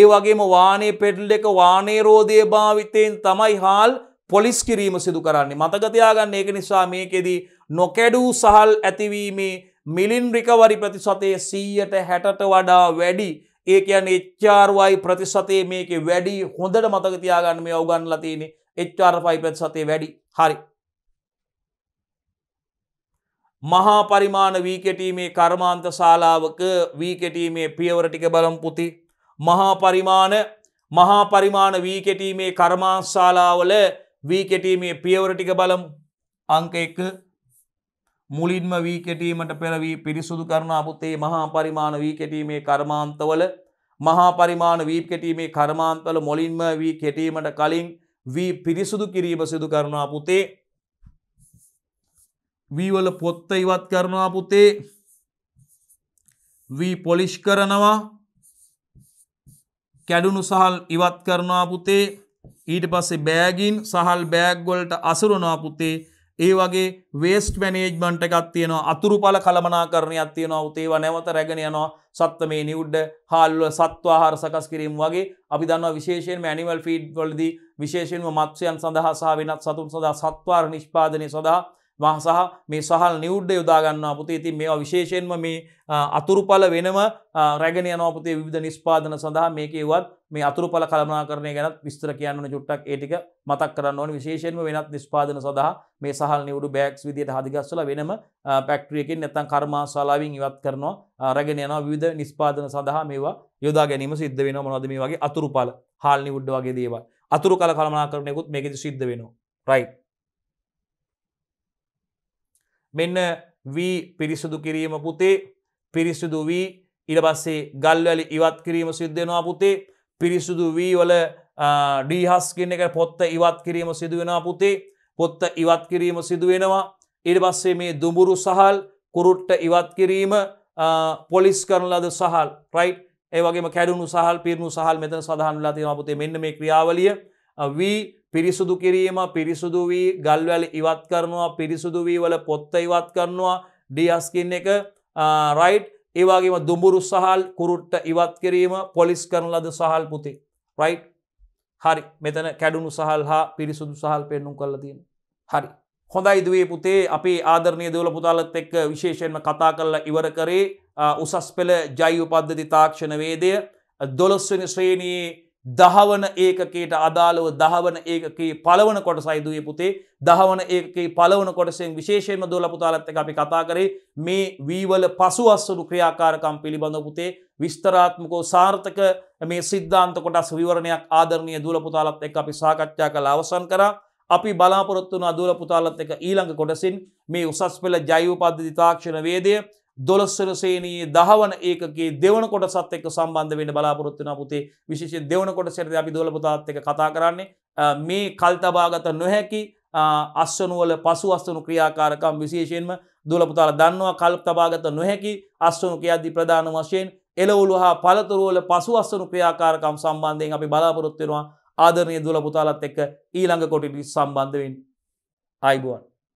ඒ වගේම වානේ පෙඩල් එක වානේ රෝධය භාවිතයෙන් තමයි හාල් පොලිස් කිරීම සිදු කරන්නේ මතක තියාගන්න ඒක නිසා මේකෙදී නොකැඩූ සහල් ඇතිවීමේ මිලින් රිකවරි ප්‍රතිශතය සීයට හැටට වඩා වැඩි ඒක යන එච්චාර්වයි ප්‍රතිශතය මේක වැඩි හොඳට මතකතියාගන්න මේ අවගන්න ලතියනෙ එච්චාර්පයි ප්‍රතිශතය වැඩි හරි. මහා පරිමාණ වීකැටීමේ කර්මාන්ත ශාලාවක වීකැටීමේ පියවරටික බලම් පුති. මහා පරිමාණ මහා පරිමාණ වීකැටීමේ කර්මාශාලාවල වීකැටීමේ පියවරටික බලම් අංක එක මුලින්ම වී කෙටීමට පෙර වී පිරිසුදු කරන අමුතේ මහා පරිමාණ වී කෙටීමේ කර්මාන්තවල මහා පරිමාණ වී කෙටීමේ කර්මාන්තවල මුලින්ම වී කෙටීමට කලින් වී පිරිසුදු කිරීම සිදු කරනවා පුතේ වීවල පොත්ත ඉවත් කරනවා පුතේ වී පොලිෂ් කරනවා කැඩුණු සහල් ඉවත් කරනවා පුතේ ඊට පස්සේ බෑගින් සහල් බෑග්වලට අසුරනවා පුතේ ඒ වගේ වේස්ට මැනේජ්මන්ට එකත් තියෙනවා අතුරුපල කළමනා කරණයක් තියෙනවා උතේව නැවත රැගෙන යනවා සත්ත මේ නිවුඩ්ඩ හාල්ව සත්වාහාර සකස් කිරීම වගේ අපි දන්න විශේෂයෙන් මැනිවල් ෆීඩ් වලදී විශේෂෙන්ම මත්සයන් සඳහා සහ වෙනත් සතුන් සඳහා සත්වාර නිෂ්පාදනය සඳහා මහ සහ මේ සහල් නිවුඩ්ඩ යොදාගන්නවා පුතේ ඉතින් මේවා විශේෂයෙන්ම මේ අතුරුපල වෙනම රැගෙන යනවා පුතේ විවිධ නිෂ්පාදන සඳහා මේකේවත් මේ අතුරුපල කළමනාකරණය ගැනත් විස්තර කියන්න ඕන චුට්ටක් ඒ ටික මතක් කරන්න ඕනේ විශේෂයෙන්ම වෙනත් නිෂ්පාදන සඳහා මේ සහල් නිවුඩු බෑග්ස් විදියට හදිගස්සලා වෙනම ෆැක්ටරි එකකින් නැත්නම් කර්මාශාලාවෙන් ඉවත් කරනවා රැගෙන යනවා විවිධ නිෂ්පාදන සඳහා මේවා යොදා ගැනීම සිද්ධ වෙනවා මොනවද මේ වගේ අතුරුපල හාල් නිවුඩ් වගේ දේවල් අතුරු කල කළමනාකරණයකුත් මේකෙදි සිද්ධ වෙනවා රයිට් මෙන්න වී පිරිසුදු කිරීම පුතේ පිරිසිුදු වී ඉඩබස්සේ ගල්වැලි ඉවත් කිරීම සිද්ධෙනවා පුතේ පිරිසුදු වී වල ඩීහස් කියන එක පොත්ත ඉවත් කිරීම සිදුවෙනවා පුතේ පොත්ත ඉවත් කිරීම සිදුවෙනවා ඉඩ බස්සේ මේ දුඹුරු සහල් කුරුට්ට ඉවත් කිරීම පොලිස් කරන ලද සහල් ප්‍රයි් ඒවගේ කැඩුණු සහල් පිරුණු සහල් මෙතන සහන් ලා තියෙන පුතේ මෙන්න මේ ක්‍රියාවලිය වී පිරිසුදු කිරීම පිරිසුදු වී ගල්වැල ඉවත් කරනවා පිරිසුදු වී වල පොත්ත ඉවත් කරනවා ඩියස්කින් එක රයිට් ඒවාගේම දුඹුරු සහල් කුරුට්ට ඉවත් කිරීම පොලිස් කරන ලද සහල් පුති රයිට් හරි මෙතන කැඩුණු සහල් හා පිරිසුදු සහල් පෙන්නුම් කලදීම හරි හොඳයි දුවේ පුතේ අපේ ආදරණය දවල පුතාලත් එක්ක විශේෂයෙන්ම කතා කරලා ඉවර කරේ උසස් පෙළ ජෛව පද්ධති තාක්ෂණ වේදය දොළොස්වනි ශ්‍රේණයේ දහවන ඒකකේට අදාළව දහවන ඒකේ පලවන කොට සයිදුවේ පුතේ දහවන ඒකේ පලවන කොටසෙන් විශේෂයෙන්ම දොලපුතාලත්තක අපි කතා කරේ මේ වීවල පසු අස්සුරු ක්‍රියාකාරකම් පිළිබඳ පුතේ විස්තරාත්මකෝ සාර්ථක මේ සිද්ධාන්ත කොටස් විවරණයක් ආදරණය දූලපුතාලත් එක් අපි සාකච්ඡා කළ අවසන් කරා අපි බලාපොරොත්තුන අදූල පුතාලත් එක ඊළඟ කොටසින් මේ උසස් පෙළ ජයවපද්ධ තාක්ෂණ වේදය දොළස්සර සේනයේ දහවන ඒකගේ දෙවන කොටසත් එක් සම්බන්ධ වෙන බලාපොරොත්තුන පුතේ විශේෂ දෙවන කොට සෙරද අපි දොලපතාත් එක කතා කරන්නේ මේ කල්තබාගත නොහැකි අස්වනුවල පසු අස්වනු ක්‍රියාකාරකම් විශේෂයෙන්ම දුලපුතාල දන්නවා කල්පතබාගත නොහැකි අස්වනු කියද්දි ප්‍රධාන වශයෙන් එලවුළු හා පළතුරුවල පසු අස්වනු ක්‍රියාකාරකම් සම්බන්ධයෙන් අපි බලාපොරොත්තුවෙනවා ආදරණය දුලපුතාලත් එක්ක ඊළඟ කොටිටි සම්බන්ධවෙන් අයිබුවන්.